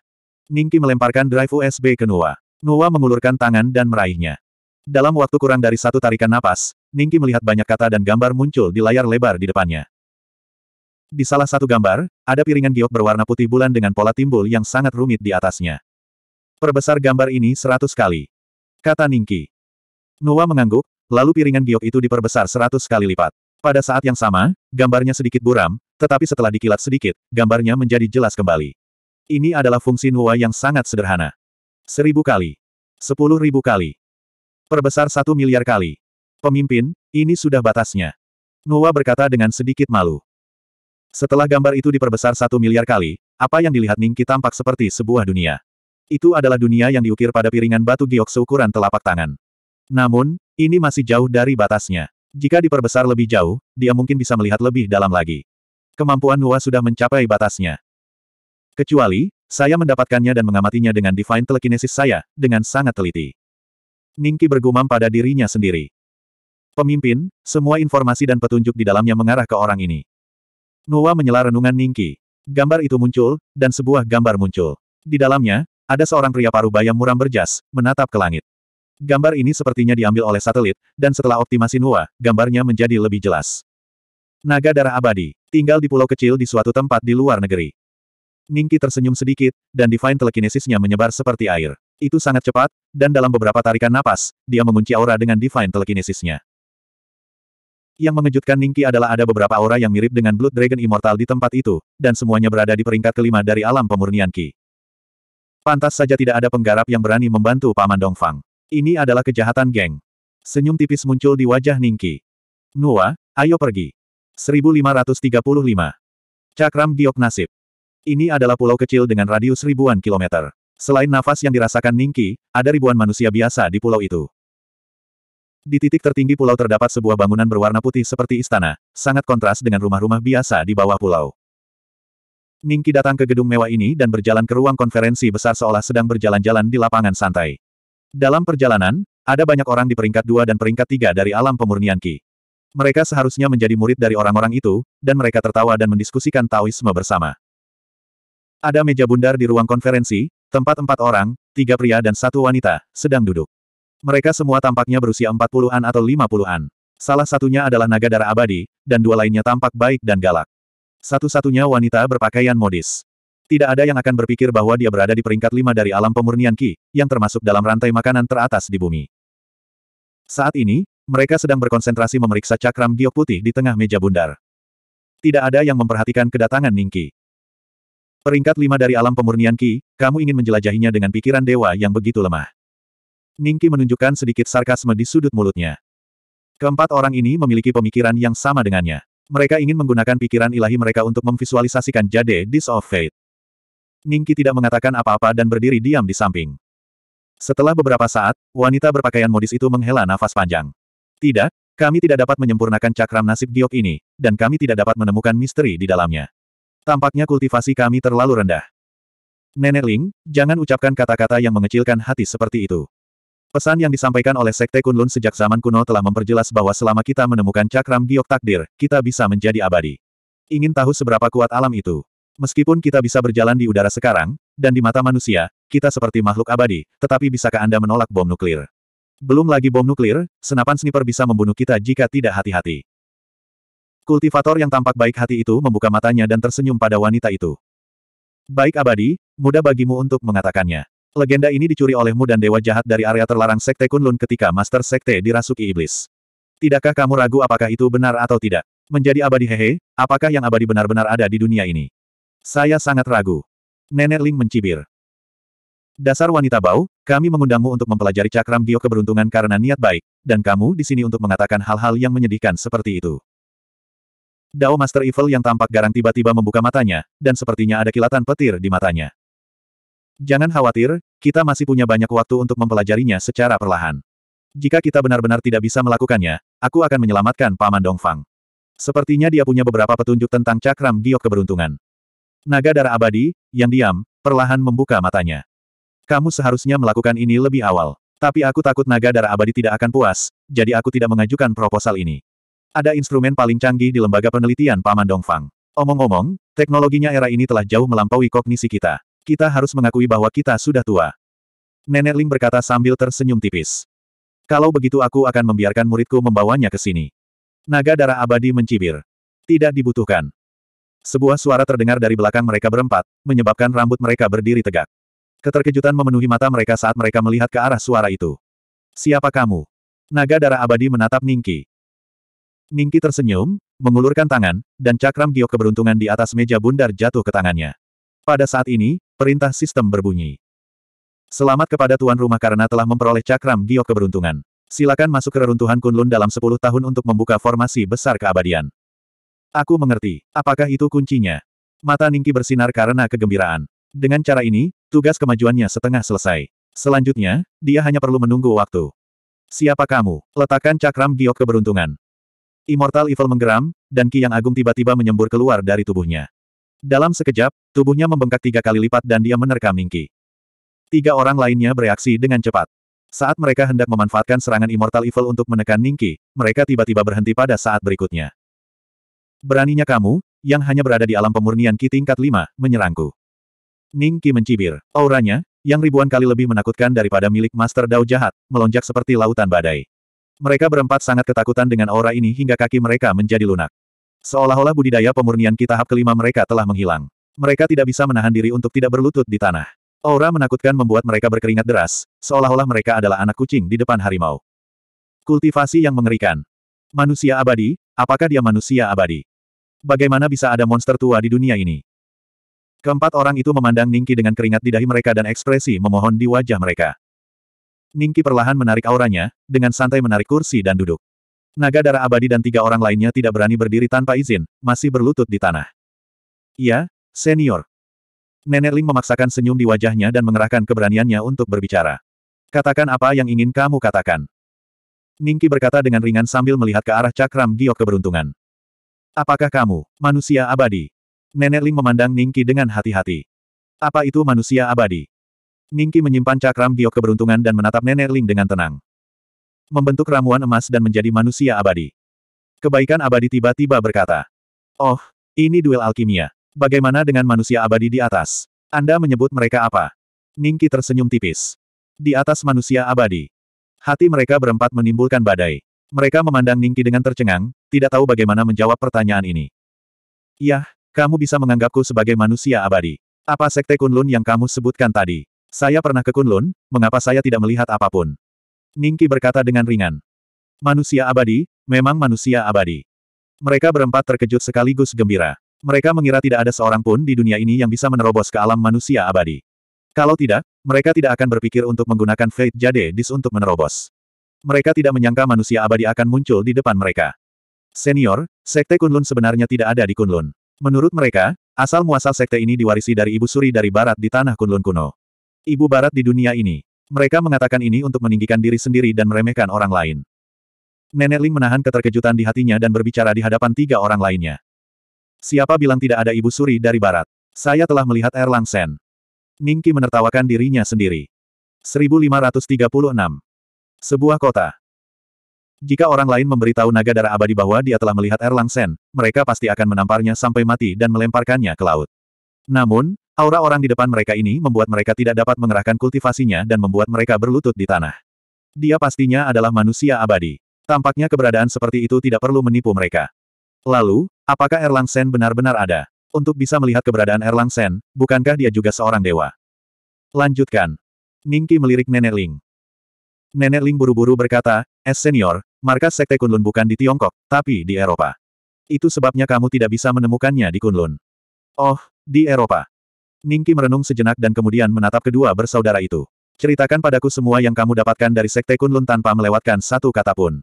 Ningki melemparkan drive USB ke Nuwa. Nuwa mengulurkan tangan dan meraihnya. Dalam waktu kurang dari satu tarikan napas, Ningki melihat banyak kata dan gambar muncul di layar lebar di depannya. Di salah satu gambar, ada piringan giok berwarna putih bulan dengan pola timbul yang sangat rumit di atasnya. Perbesar gambar ini seratus kali. Kata Ningki. Nuwa mengangguk, lalu piringan giok itu diperbesar seratus kali lipat. Pada saat yang sama, gambarnya sedikit buram, tetapi setelah dikilat sedikit, gambarnya menjadi jelas kembali. Ini adalah fungsi Nuwa yang sangat sederhana. Seribu kali. Sepuluh ribu kali. Perbesar satu miliar kali. Pemimpin, ini sudah batasnya. Nuwa berkata dengan sedikit malu. Setelah gambar itu diperbesar satu miliar kali, apa yang dilihat Ningki tampak seperti sebuah dunia. Itu adalah dunia yang diukir pada piringan batu giok seukuran telapak tangan. Namun, ini masih jauh dari batasnya. Jika diperbesar lebih jauh, dia mungkin bisa melihat lebih dalam lagi. Kemampuan Nuwa sudah mencapai batasnya. Kecuali, saya mendapatkannya dan mengamatinya dengan divine telekinesis saya, dengan sangat teliti. Ningki bergumam pada dirinya sendiri. Pemimpin, semua informasi dan petunjuk di dalamnya mengarah ke orang ini. Nuwa menyela renungan Ningki. Gambar itu muncul, dan sebuah gambar muncul. Di dalamnya, ada seorang pria paruh baya muram berjas, menatap ke langit. Gambar ini sepertinya diambil oleh satelit, dan setelah optimasi Nuwa, gambarnya menjadi lebih jelas. Naga darah abadi, tinggal di pulau kecil di suatu tempat di luar negeri. Ningki tersenyum sedikit, dan divine telekinesisnya menyebar seperti air. Itu sangat cepat, dan dalam beberapa tarikan napas, dia mengunci aura dengan divine telekinesisnya. Yang mengejutkan Ningki adalah ada beberapa aura yang mirip dengan Blood Dragon Immortal di tempat itu, dan semuanya berada di peringkat kelima dari alam pemurnian Ki. Pantas saja tidak ada penggarap yang berani membantu Paman Dongfang. Ini adalah kejahatan geng. Senyum tipis muncul di wajah Ningki. Nua, ayo pergi. 1535. Cakram Giok Nasib. Ini adalah pulau kecil dengan radius ribuan kilometer. Selain nafas yang dirasakan Ningki, ada ribuan manusia biasa di pulau itu. Di titik tertinggi pulau terdapat sebuah bangunan berwarna putih seperti istana, sangat kontras dengan rumah-rumah biasa di bawah pulau. Ningki datang ke gedung mewah ini dan berjalan ke ruang konferensi besar seolah sedang berjalan-jalan di lapangan santai. Dalam perjalanan, ada banyak orang di peringkat dua dan peringkat tiga dari alam pemurnian Ki. Mereka seharusnya menjadi murid dari orang-orang itu, dan mereka tertawa dan mendiskusikan Taoisme bersama. Ada meja bundar di ruang konferensi, tempat empat orang, tiga pria dan satu wanita, sedang duduk. Mereka semua tampaknya berusia empat puluhan atau lima puluhan. Salah satunya adalah naga darah abadi, dan dua lainnya tampak baik dan galak. Satu-satunya wanita berpakaian modis. Tidak ada yang akan berpikir bahwa dia berada di peringkat lima dari alam pemurnian Ki, yang termasuk dalam rantai makanan teratas di bumi. Saat ini, mereka sedang berkonsentrasi memeriksa cakram giok putih di tengah meja bundar. Tidak ada yang memperhatikan kedatangan Ningki. Peringkat lima dari alam pemurnian Ki, kamu ingin menjelajahinya dengan pikiran dewa yang begitu lemah. Ningki menunjukkan sedikit sarkasme di sudut mulutnya. Keempat orang ini memiliki pemikiran yang sama dengannya. Mereka ingin menggunakan pikiran ilahi mereka untuk memvisualisasikan Jade Dis of Fate. Ningki tidak mengatakan apa-apa dan berdiri diam di samping. Setelah beberapa saat, wanita berpakaian modis itu menghela nafas panjang. Tidak, kami tidak dapat menyempurnakan cakram nasib giok ini, dan kami tidak dapat menemukan misteri di dalamnya. Tampaknya kultivasi kami terlalu rendah. Nenek Ling, jangan ucapkan kata-kata yang mengecilkan hati seperti itu. Pesan yang disampaikan oleh Sekte Kunlun sejak zaman kuno telah memperjelas bahwa selama kita menemukan cakram giok takdir, kita bisa menjadi abadi. Ingin tahu seberapa kuat alam itu? Meskipun kita bisa berjalan di udara sekarang, dan di mata manusia, kita seperti makhluk abadi, tetapi bisakah Anda menolak bom nuklir? Belum lagi bom nuklir, senapan sniper bisa membunuh kita jika tidak hati-hati. Kultivator yang tampak baik hati itu membuka matanya dan tersenyum pada wanita itu. Baik abadi, mudah bagimu untuk mengatakannya. Legenda ini dicuri olehmu dan dewa jahat dari area terlarang Sekte Kunlun ketika Master Sekte dirasuki iblis. Tidakkah kamu ragu apakah itu benar atau tidak? Menjadi abadi hehe, apakah yang abadi benar-benar ada di dunia ini? Saya sangat ragu. Nenek Ling mencibir. Dasar wanita bau, kami mengundangmu untuk mempelajari cakram bio keberuntungan karena niat baik, dan kamu di sini untuk mengatakan hal-hal yang menyedihkan seperti itu. Dao Master Evil yang tampak garang tiba-tiba membuka matanya, dan sepertinya ada kilatan petir di matanya. Jangan khawatir, kita masih punya banyak waktu untuk mempelajarinya secara perlahan. Jika kita benar-benar tidak bisa melakukannya, aku akan menyelamatkan Paman Dongfang. Sepertinya dia punya beberapa petunjuk tentang cakram giok keberuntungan. Naga darah abadi, yang diam, perlahan membuka matanya. Kamu seharusnya melakukan ini lebih awal. Tapi aku takut naga darah abadi tidak akan puas, jadi aku tidak mengajukan proposal ini. Ada instrumen paling canggih di lembaga penelitian Paman Dongfang. Omong-omong, teknologinya era ini telah jauh melampaui kognisi kita. Kita harus mengakui bahwa kita sudah tua. Nenek Ling berkata sambil tersenyum tipis. Kalau begitu aku akan membiarkan muridku membawanya ke sini. Naga darah abadi mencibir. Tidak dibutuhkan. Sebuah suara terdengar dari belakang mereka berempat, menyebabkan rambut mereka berdiri tegak. Keterkejutan memenuhi mata mereka saat mereka melihat ke arah suara itu. Siapa kamu? Naga darah abadi menatap Ningki. Ningki tersenyum, mengulurkan tangan, dan cakram giok keberuntungan di atas meja bundar jatuh ke tangannya. Pada saat ini, perintah sistem berbunyi. Selamat kepada tuan rumah karena telah memperoleh cakram giok keberuntungan. Silakan masuk ke reruntuhan Kunlun dalam 10 tahun untuk membuka formasi besar keabadian. Aku mengerti. Apakah itu kuncinya? Mata Ningki bersinar karena kegembiraan. Dengan cara ini, tugas kemajuannya setengah selesai. Selanjutnya, dia hanya perlu menunggu waktu. Siapa kamu? Letakkan cakram giok keberuntungan. Immortal Evil menggeram, dan ki yang agung tiba-tiba menyembur keluar dari tubuhnya. Dalam sekejap, tubuhnya membengkak tiga kali lipat dan dia menerkam Ningki. Tiga orang lainnya bereaksi dengan cepat. Saat mereka hendak memanfaatkan serangan Immortal Evil untuk menekan Ningki, mereka tiba-tiba berhenti pada saat berikutnya. Beraninya kamu, yang hanya berada di alam pemurnian Ki tingkat lima, menyerangku. Ningki mencibir. Auranya, yang ribuan kali lebih menakutkan daripada milik Master Dao jahat, melonjak seperti lautan badai. Mereka berempat sangat ketakutan dengan aura ini hingga kaki mereka menjadi lunak. Seolah-olah budidaya pemurnian ki tahap kelima mereka telah menghilang. Mereka tidak bisa menahan diri untuk tidak berlutut di tanah. Aura menakutkan membuat mereka berkeringat deras, seolah-olah mereka adalah anak kucing di depan harimau. Kultivasi yang mengerikan. Manusia abadi, apakah dia manusia abadi? Bagaimana bisa ada monster tua di dunia ini? Keempat orang itu memandang Ningki dengan keringat di dahi mereka dan ekspresi memohon di wajah mereka. Ningki perlahan menarik auranya, dengan santai menarik kursi dan duduk. Naga darah abadi dan tiga orang lainnya tidak berani berdiri tanpa izin, masih berlutut di tanah. Iya, senior. Nenek Ling memaksakan senyum di wajahnya dan mengerahkan keberaniannya untuk berbicara. Katakan apa yang ingin kamu katakan. Ningki berkata dengan ringan sambil melihat ke arah cakram giok keberuntungan. Apakah kamu, manusia abadi? Nenek Ling memandang Ningki dengan hati-hati. Apa itu manusia abadi? Ningki menyimpan cakram giok keberuntungan dan menatap nenek Ling dengan tenang. Membentuk ramuan emas dan menjadi manusia abadi. Kebaikan abadi tiba-tiba berkata. Oh, ini duel alkimia. Bagaimana dengan manusia abadi di atas? Anda menyebut mereka apa? Ningki tersenyum tipis. Di atas manusia abadi. Hati mereka berempat menimbulkan badai. Mereka memandang Ningki dengan tercengang, tidak tahu bagaimana menjawab pertanyaan ini. Yah, kamu bisa menganggapku sebagai manusia abadi. Apa sekte Kunlun yang kamu sebutkan tadi? Saya pernah ke Kunlun, mengapa saya tidak melihat apapun? Ningki berkata dengan ringan. Manusia abadi, memang manusia abadi. Mereka berempat terkejut sekaligus gembira. Mereka mengira tidak ada seorang pun di dunia ini yang bisa menerobos ke alam manusia abadi. Kalau tidak, mereka tidak akan berpikir untuk menggunakan Fate Jade Dis untuk menerobos. Mereka tidak menyangka manusia abadi akan muncul di depan mereka. Senior, Sekte Kunlun sebenarnya tidak ada di Kunlun. Menurut mereka, asal-muasal sekte ini diwarisi dari ibu suri dari barat di tanah Kunlun kuno. Ibu barat di dunia ini. Mereka mengatakan ini untuk meninggikan diri sendiri dan meremehkan orang lain. Nenek Ling menahan keterkejutan di hatinya dan berbicara di hadapan tiga orang lainnya. Siapa bilang tidak ada ibu suri dari barat? Saya telah melihat Erlang Sen. Ningki menertawakan dirinya sendiri. 1536. Sebuah kota. Jika orang lain memberitahu naga darah abadi bahwa dia telah melihat Erlang Sen, mereka pasti akan menamparnya sampai mati dan melemparkannya ke laut. Namun, Aura orang di depan mereka ini membuat mereka tidak dapat mengerahkan kultivasinya dan membuat mereka berlutut di tanah. Dia pastinya adalah manusia abadi. Tampaknya keberadaan seperti itu tidak perlu menipu mereka. Lalu, apakah Erlang Sen benar-benar ada? Untuk bisa melihat keberadaan Erlang Sen, bukankah dia juga seorang dewa? Lanjutkan. Ningki melirik Nenek Ling. Nenek Ling buru-buru berkata, Es senior, markas Sekte Kunlun bukan di Tiongkok, tapi di Eropa. Itu sebabnya kamu tidak bisa menemukannya di Kunlun. Oh, di Eropa. Ningki merenung sejenak dan kemudian menatap kedua bersaudara itu. Ceritakan padaku semua yang kamu dapatkan dari Sekte Kunlun tanpa melewatkan satu kata pun.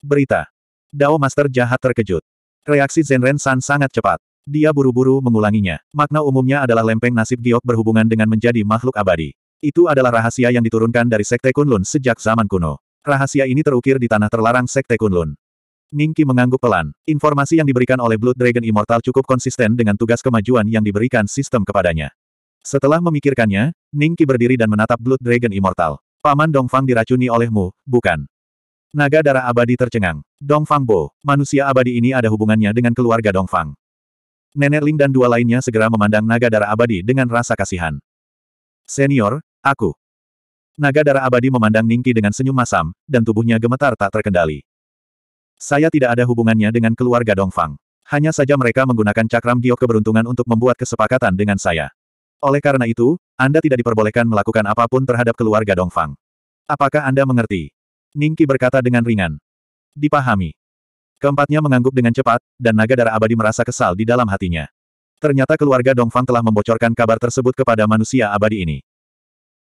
Berita. Dao Master jahat terkejut. Reaksi Zenren San sangat cepat. Dia buru-buru mengulanginya. Makna umumnya adalah lempeng nasib giok berhubungan dengan menjadi makhluk abadi. Itu adalah rahasia yang diturunkan dari Sekte Kunlun sejak zaman kuno. Rahasia ini terukir di tanah terlarang Sekte Kunlun. Ningki mengangguk pelan. Informasi yang diberikan oleh Blood Dragon Immortal cukup konsisten dengan tugas kemajuan yang diberikan sistem kepadanya. Setelah memikirkannya, Ningki berdiri dan menatap Blood Dragon Immortal. Paman Dongfang diracuni olehmu, bukan? Naga darah abadi tercengang. Dongfang Bo, manusia abadi ini ada hubungannya dengan keluarga Dongfang. Nenek Ling dan dua lainnya segera memandang naga darah abadi dengan rasa kasihan. Senior, aku. Naga darah abadi memandang Ningki dengan senyum masam, dan tubuhnya gemetar tak terkendali. Saya tidak ada hubungannya dengan keluarga Dongfang. Hanya saja mereka menggunakan cakram giok keberuntungan untuk membuat kesepakatan dengan saya. Oleh karena itu, Anda tidak diperbolehkan melakukan apapun terhadap keluarga Dongfang. Apakah Anda mengerti? Ningki berkata dengan ringan. Dipahami. Keempatnya mengangguk dengan cepat, dan naga darah abadi merasa kesal di dalam hatinya. Ternyata keluarga Dongfang telah membocorkan kabar tersebut kepada manusia abadi ini.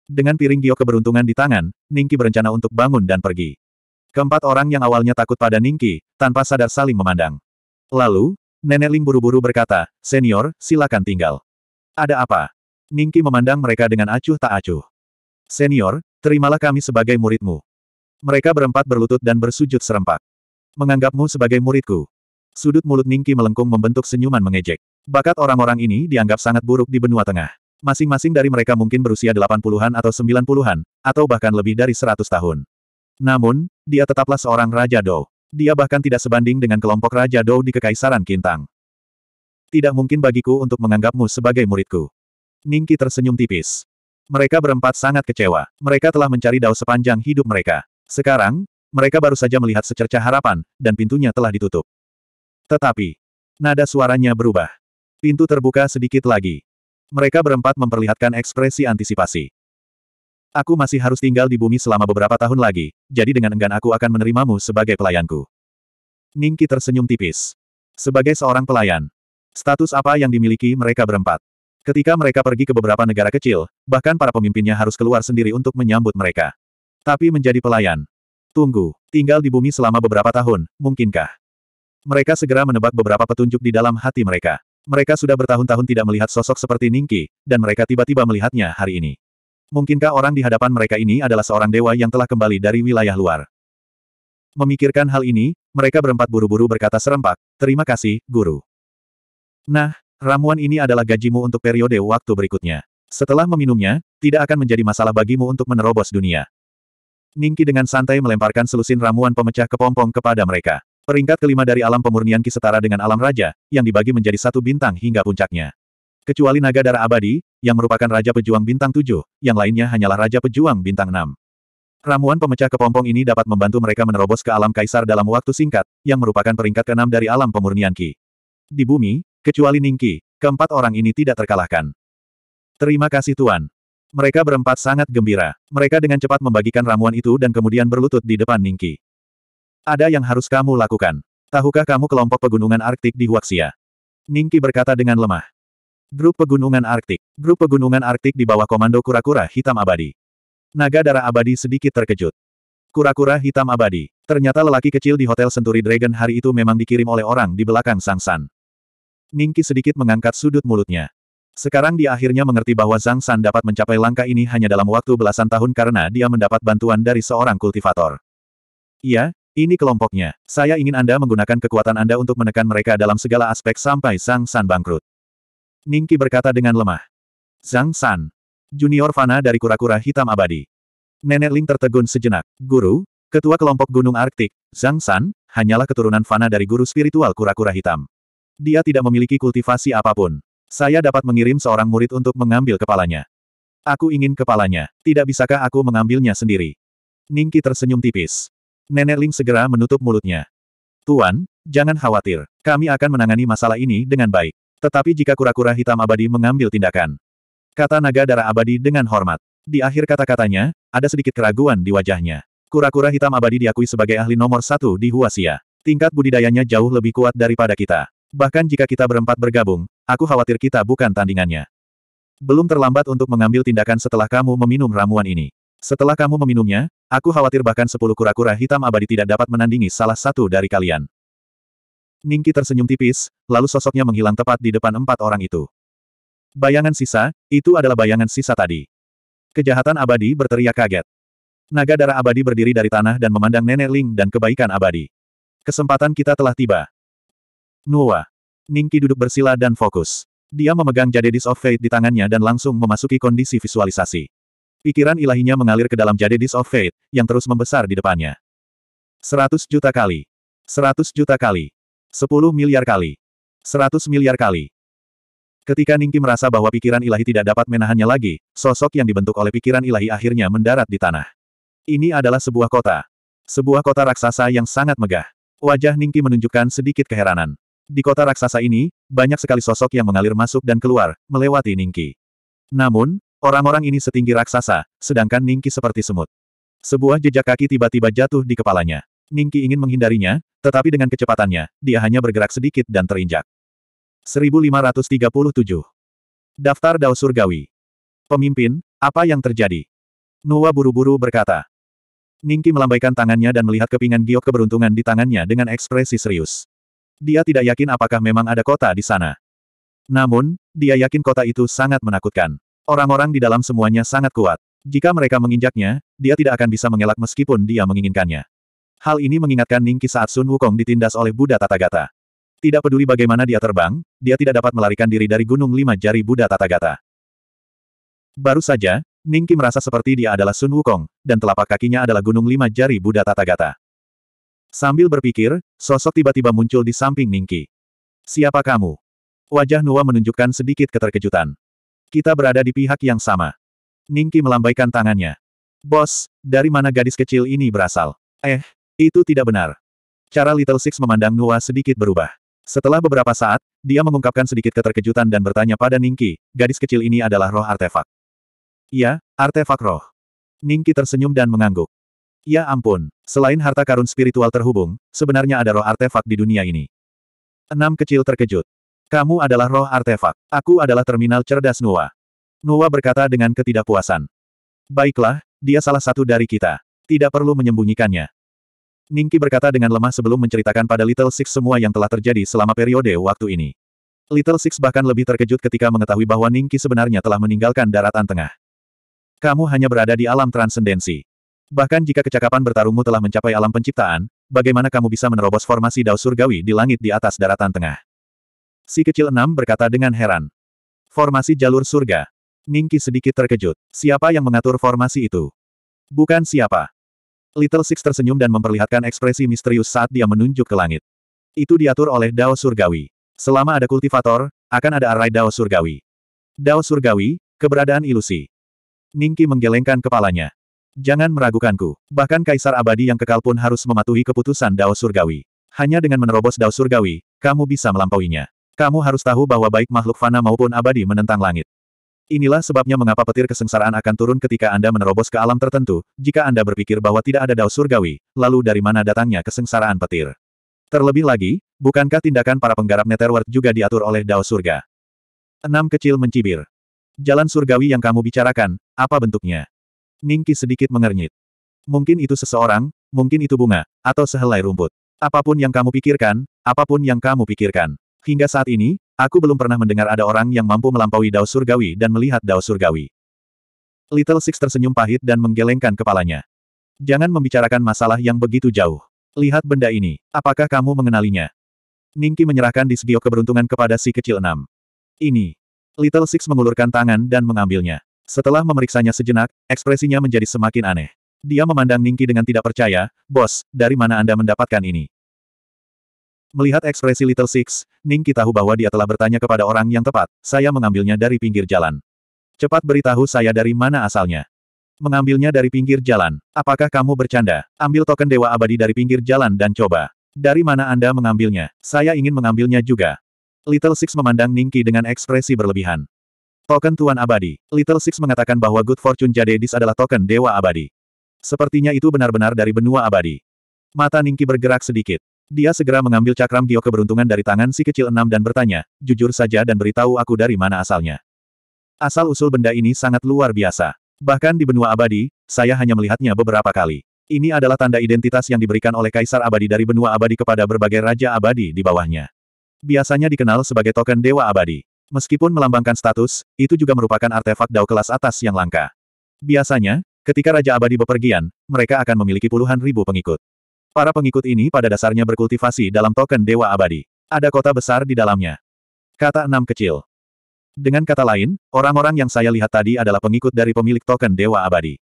Dengan piring giok keberuntungan di tangan, Ningki berencana untuk bangun dan pergi. Keempat orang yang awalnya takut pada Ningki, tanpa sadar saling memandang. Lalu, Nenek Ling buru-buru berkata, Senior, silakan tinggal. Ada apa? Ningki memandang mereka dengan acuh tak acuh. Senior, terimalah kami sebagai muridmu. Mereka berempat berlutut dan bersujud serempak. Menganggapmu sebagai muridku. Sudut mulut Ningki melengkung membentuk senyuman mengejek. Bakat orang-orang ini dianggap sangat buruk di benua tengah. Masing-masing dari mereka mungkin berusia 80-an atau 90-an, atau bahkan lebih dari 100 tahun. Namun, dia tetaplah seorang Raja Dou. Dia bahkan tidak sebanding dengan kelompok Raja Dou di Kekaisaran Kintang. Tidak mungkin bagiku untuk menganggapmu sebagai muridku. Ningki tersenyum tipis. Mereka berempat sangat kecewa. Mereka telah mencari Dao sepanjang hidup mereka. Sekarang, mereka baru saja melihat secerca harapan, dan pintunya telah ditutup. Tetapi, nada suaranya berubah. Pintu terbuka sedikit lagi. Mereka berempat memperlihatkan ekspresi antisipasi. Aku masih harus tinggal di bumi selama beberapa tahun lagi, jadi dengan enggan aku akan menerimamu sebagai pelayanku. Ningki tersenyum tipis. Sebagai seorang pelayan, status apa yang dimiliki mereka berempat? Ketika mereka pergi ke beberapa negara kecil, bahkan para pemimpinnya harus keluar sendiri untuk menyambut mereka. Tapi menjadi pelayan. Tunggu, tinggal di bumi selama beberapa tahun, mungkinkah? Mereka segera menebak beberapa petunjuk di dalam hati mereka. Mereka sudah bertahun-tahun tidak melihat sosok seperti Ningki, dan mereka tiba-tiba melihatnya hari ini. Mungkinkah orang di hadapan mereka ini adalah seorang dewa yang telah kembali dari wilayah luar? Memikirkan hal ini, mereka berempat buru-buru berkata serempak, terima kasih, guru. Nah, ramuan ini adalah gajimu untuk periode waktu berikutnya. Setelah meminumnya, tidak akan menjadi masalah bagimu untuk menerobos dunia. Ningki dengan santai melemparkan selusin ramuan pemecah kepompong kepada mereka. Peringkat kelima dari alam pemurnian kisetara dengan alam raja, yang dibagi menjadi satu bintang hingga puncaknya. Kecuali naga darah abadi, yang merupakan Raja Pejuang Bintang Tujuh, yang lainnya hanyalah Raja Pejuang Bintang Enam. Ramuan pemecah kepompong ini dapat membantu mereka menerobos ke alam kaisar dalam waktu singkat, yang merupakan peringkat keenam dari alam pemurnian Ki. Di bumi, kecuali Ningki, keempat orang ini tidak terkalahkan. Terima kasih Tuan. Mereka berempat sangat gembira. Mereka dengan cepat membagikan ramuan itu dan kemudian berlutut di depan Ningki. Ada yang harus kamu lakukan. Tahukah kamu kelompok pegunungan Arktik di Huaxia? Ningki berkata dengan lemah. Grup Pegunungan Arktik. Grup Pegunungan Arktik di bawah komando kura-kura hitam abadi. Naga darah abadi sedikit terkejut. Kura-kura hitam abadi. Ternyata lelaki kecil di Hotel Senturi Dragon hari itu memang dikirim oleh orang di belakang Sang San. Ningki sedikit mengangkat sudut mulutnya. Sekarang dia akhirnya mengerti bahwa Zhang San dapat mencapai langkah ini hanya dalam waktu belasan tahun karena dia mendapat bantuan dari seorang kultivator. Iya, ini kelompoknya. Saya ingin Anda menggunakan kekuatan Anda untuk menekan mereka dalam segala aspek sampai Zhang San bangkrut. Ningki berkata dengan lemah. Zhang San. Junior Fana dari kura-kura hitam abadi. Nenek Ling tertegun sejenak. Guru, ketua kelompok gunung Arktik, Zhang San, hanyalah keturunan Fana dari guru spiritual kura-kura hitam. Dia tidak memiliki kultivasi apapun. Saya dapat mengirim seorang murid untuk mengambil kepalanya. Aku ingin kepalanya. Tidak bisakah aku mengambilnya sendiri? Ningki tersenyum tipis. Nenek Ling segera menutup mulutnya. Tuan, jangan khawatir. Kami akan menangani masalah ini dengan baik. Tetapi jika kura-kura hitam abadi mengambil tindakan. Kata naga darah abadi dengan hormat. Di akhir kata-katanya, ada sedikit keraguan di wajahnya. Kura-kura hitam abadi diakui sebagai ahli nomor satu di Huasia. Tingkat budidayanya jauh lebih kuat daripada kita. Bahkan jika kita berempat bergabung, aku khawatir kita bukan tandingannya. Belum terlambat untuk mengambil tindakan setelah kamu meminum ramuan ini. Setelah kamu meminumnya, aku khawatir bahkan sepuluh kura-kura hitam abadi tidak dapat menandingi salah satu dari kalian. Ningki tersenyum tipis, lalu sosoknya menghilang tepat di depan empat orang itu. Bayangan sisa, itu adalah bayangan sisa tadi. Kejahatan abadi berteriak kaget. Naga darah abadi berdiri dari tanah dan memandang nenek Ling dan kebaikan abadi. Kesempatan kita telah tiba. Nuwa. Ningki duduk bersila dan fokus. Dia memegang Jadedis of Fate di tangannya dan langsung memasuki kondisi visualisasi. Pikiran ilahinya mengalir ke dalam Jadedis of Fate, yang terus membesar di depannya. Seratus juta kali. Seratus juta kali. 10 miliar kali. 100 miliar kali. Ketika Ningki merasa bahwa pikiran ilahi tidak dapat menahannya lagi, sosok yang dibentuk oleh pikiran ilahi akhirnya mendarat di tanah. Ini adalah sebuah kota. Sebuah kota raksasa yang sangat megah. Wajah Ningki menunjukkan sedikit keheranan. Di kota raksasa ini, banyak sekali sosok yang mengalir masuk dan keluar, melewati Ningki. Namun, orang-orang ini setinggi raksasa, sedangkan Ningki seperti semut. Sebuah jejak kaki tiba-tiba jatuh di kepalanya. Ningki ingin menghindarinya, tetapi dengan kecepatannya, dia hanya bergerak sedikit dan terinjak. 1537. Daftar Dao Surgawi. Pemimpin, apa yang terjadi? Nuwa buru-buru berkata. Ningki melambaikan tangannya dan melihat kepingan giok keberuntungan di tangannya dengan ekspresi serius. Dia tidak yakin apakah memang ada kota di sana. Namun, dia yakin kota itu sangat menakutkan. Orang-orang di dalam semuanya sangat kuat. Jika mereka menginjaknya, dia tidak akan bisa mengelak meskipun dia menginginkannya. Hal ini mengingatkan Ningki saat Sun Wukong ditindas oleh Buddha Tathagata. Tidak peduli bagaimana dia terbang, dia tidak dapat melarikan diri dari gunung lima jari Buddha Tathagata. Baru saja, Ningki merasa seperti dia adalah Sun Wukong, dan telapak kakinya adalah gunung lima jari Buddha Tathagata. Sambil berpikir, sosok tiba-tiba muncul di samping Ningki. Siapa kamu? Wajah Nuwa menunjukkan sedikit keterkejutan. Kita berada di pihak yang sama. Ningki melambaikan tangannya. Bos, dari mana gadis kecil ini berasal? Eh, itu tidak benar. Cara Little Six memandang Nuwa sedikit berubah. Setelah beberapa saat, dia mengungkapkan sedikit keterkejutan dan bertanya pada Ningki, gadis kecil ini adalah roh artefak. Ya, artefak roh. Ningki tersenyum dan mengangguk. Ya ampun, selain harta karun spiritual terhubung, sebenarnya ada roh artefak di dunia ini. Enam kecil terkejut. Kamu adalah roh artefak. Aku adalah terminal cerdas Nuwa. Nuwa berkata dengan ketidakpuasan. Baiklah, dia salah satu dari kita. Tidak perlu menyembunyikannya. Ningki berkata dengan lemah sebelum menceritakan pada Little Six semua yang telah terjadi selama periode waktu ini. Little Six bahkan lebih terkejut ketika mengetahui bahwa Ningki sebenarnya telah meninggalkan daratan tengah. Kamu hanya berada di alam transendensi. Bahkan jika kecakapan bertarungmu telah mencapai alam penciptaan, bagaimana kamu bisa menerobos formasi dao surgawi di langit di atas daratan tengah? Si kecil enam berkata dengan heran. Formasi jalur surga. Ningki sedikit terkejut. Siapa yang mengatur formasi itu? Bukan siapa. Little Six tersenyum dan memperlihatkan ekspresi misterius saat dia menunjuk ke langit. Itu diatur oleh Dao Surgawi. Selama ada kultivator, akan ada arai Dao Surgawi. Dao Surgawi, keberadaan ilusi. Ningki menggelengkan kepalanya. Jangan meragukanku. Bahkan Kaisar Abadi yang kekal pun harus mematuhi keputusan Dao Surgawi. Hanya dengan menerobos Dao Surgawi, kamu bisa melampauinya. Kamu harus tahu bahwa baik makhluk fana maupun abadi menentang langit. Inilah sebabnya mengapa petir kesengsaraan akan turun ketika Anda menerobos ke alam tertentu, jika Anda berpikir bahwa tidak ada dao surgawi, lalu dari mana datangnya kesengsaraan petir? Terlebih lagi, bukankah tindakan para penggarap Netherworld juga diatur oleh dao surga? Enam kecil mencibir. Jalan surgawi yang kamu bicarakan, apa bentuknya? Ningki sedikit mengernyit. Mungkin itu seseorang, mungkin itu bunga, atau sehelai rumput. Apapun yang kamu pikirkan, apapun yang kamu pikirkan. Hingga saat ini, Aku belum pernah mendengar ada orang yang mampu melampaui Dao Surgawi dan melihat Dao Surgawi. Little Six tersenyum pahit dan menggelengkan kepalanya. Jangan membicarakan masalah yang begitu jauh. Lihat benda ini. Apakah kamu mengenalinya? Ningki menyerahkan disgio keberuntungan kepada si kecil enam. Ini. Little Six mengulurkan tangan dan mengambilnya. Setelah memeriksanya sejenak, ekspresinya menjadi semakin aneh. Dia memandang Ningki dengan tidak percaya, Bos, dari mana Anda mendapatkan ini? Melihat ekspresi Little Six, Ningki tahu bahwa dia telah bertanya kepada orang yang tepat, saya mengambilnya dari pinggir jalan. Cepat beritahu saya dari mana asalnya. Mengambilnya dari pinggir jalan. Apakah kamu bercanda? Ambil token Dewa Abadi dari pinggir jalan dan coba. Dari mana Anda mengambilnya? Saya ingin mengambilnya juga. Little Six memandang Ningki dengan ekspresi berlebihan. Token Tuan Abadi. Little Six mengatakan bahwa Good Fortune Jadedis adalah token Dewa Abadi. Sepertinya itu benar-benar dari benua abadi. Mata Ningki bergerak sedikit. Dia segera mengambil cakram giok keberuntungan dari tangan si kecil enam dan bertanya, jujur saja dan beritahu aku dari mana asalnya. Asal-usul benda ini sangat luar biasa. Bahkan di benua abadi, saya hanya melihatnya beberapa kali. Ini adalah tanda identitas yang diberikan oleh Kaisar Abadi dari benua abadi kepada berbagai raja abadi di bawahnya. Biasanya dikenal sebagai token Dewa Abadi. Meskipun melambangkan status, itu juga merupakan artefak dao kelas atas yang langka. Biasanya, ketika Raja Abadi bepergian, mereka akan memiliki puluhan ribu pengikut. Para pengikut ini pada dasarnya berkultivasi dalam token dewa abadi. Ada kota besar di dalamnya. Kata enam kecil. Dengan kata lain, orang-orang yang saya lihat tadi adalah pengikut dari pemilik token dewa abadi.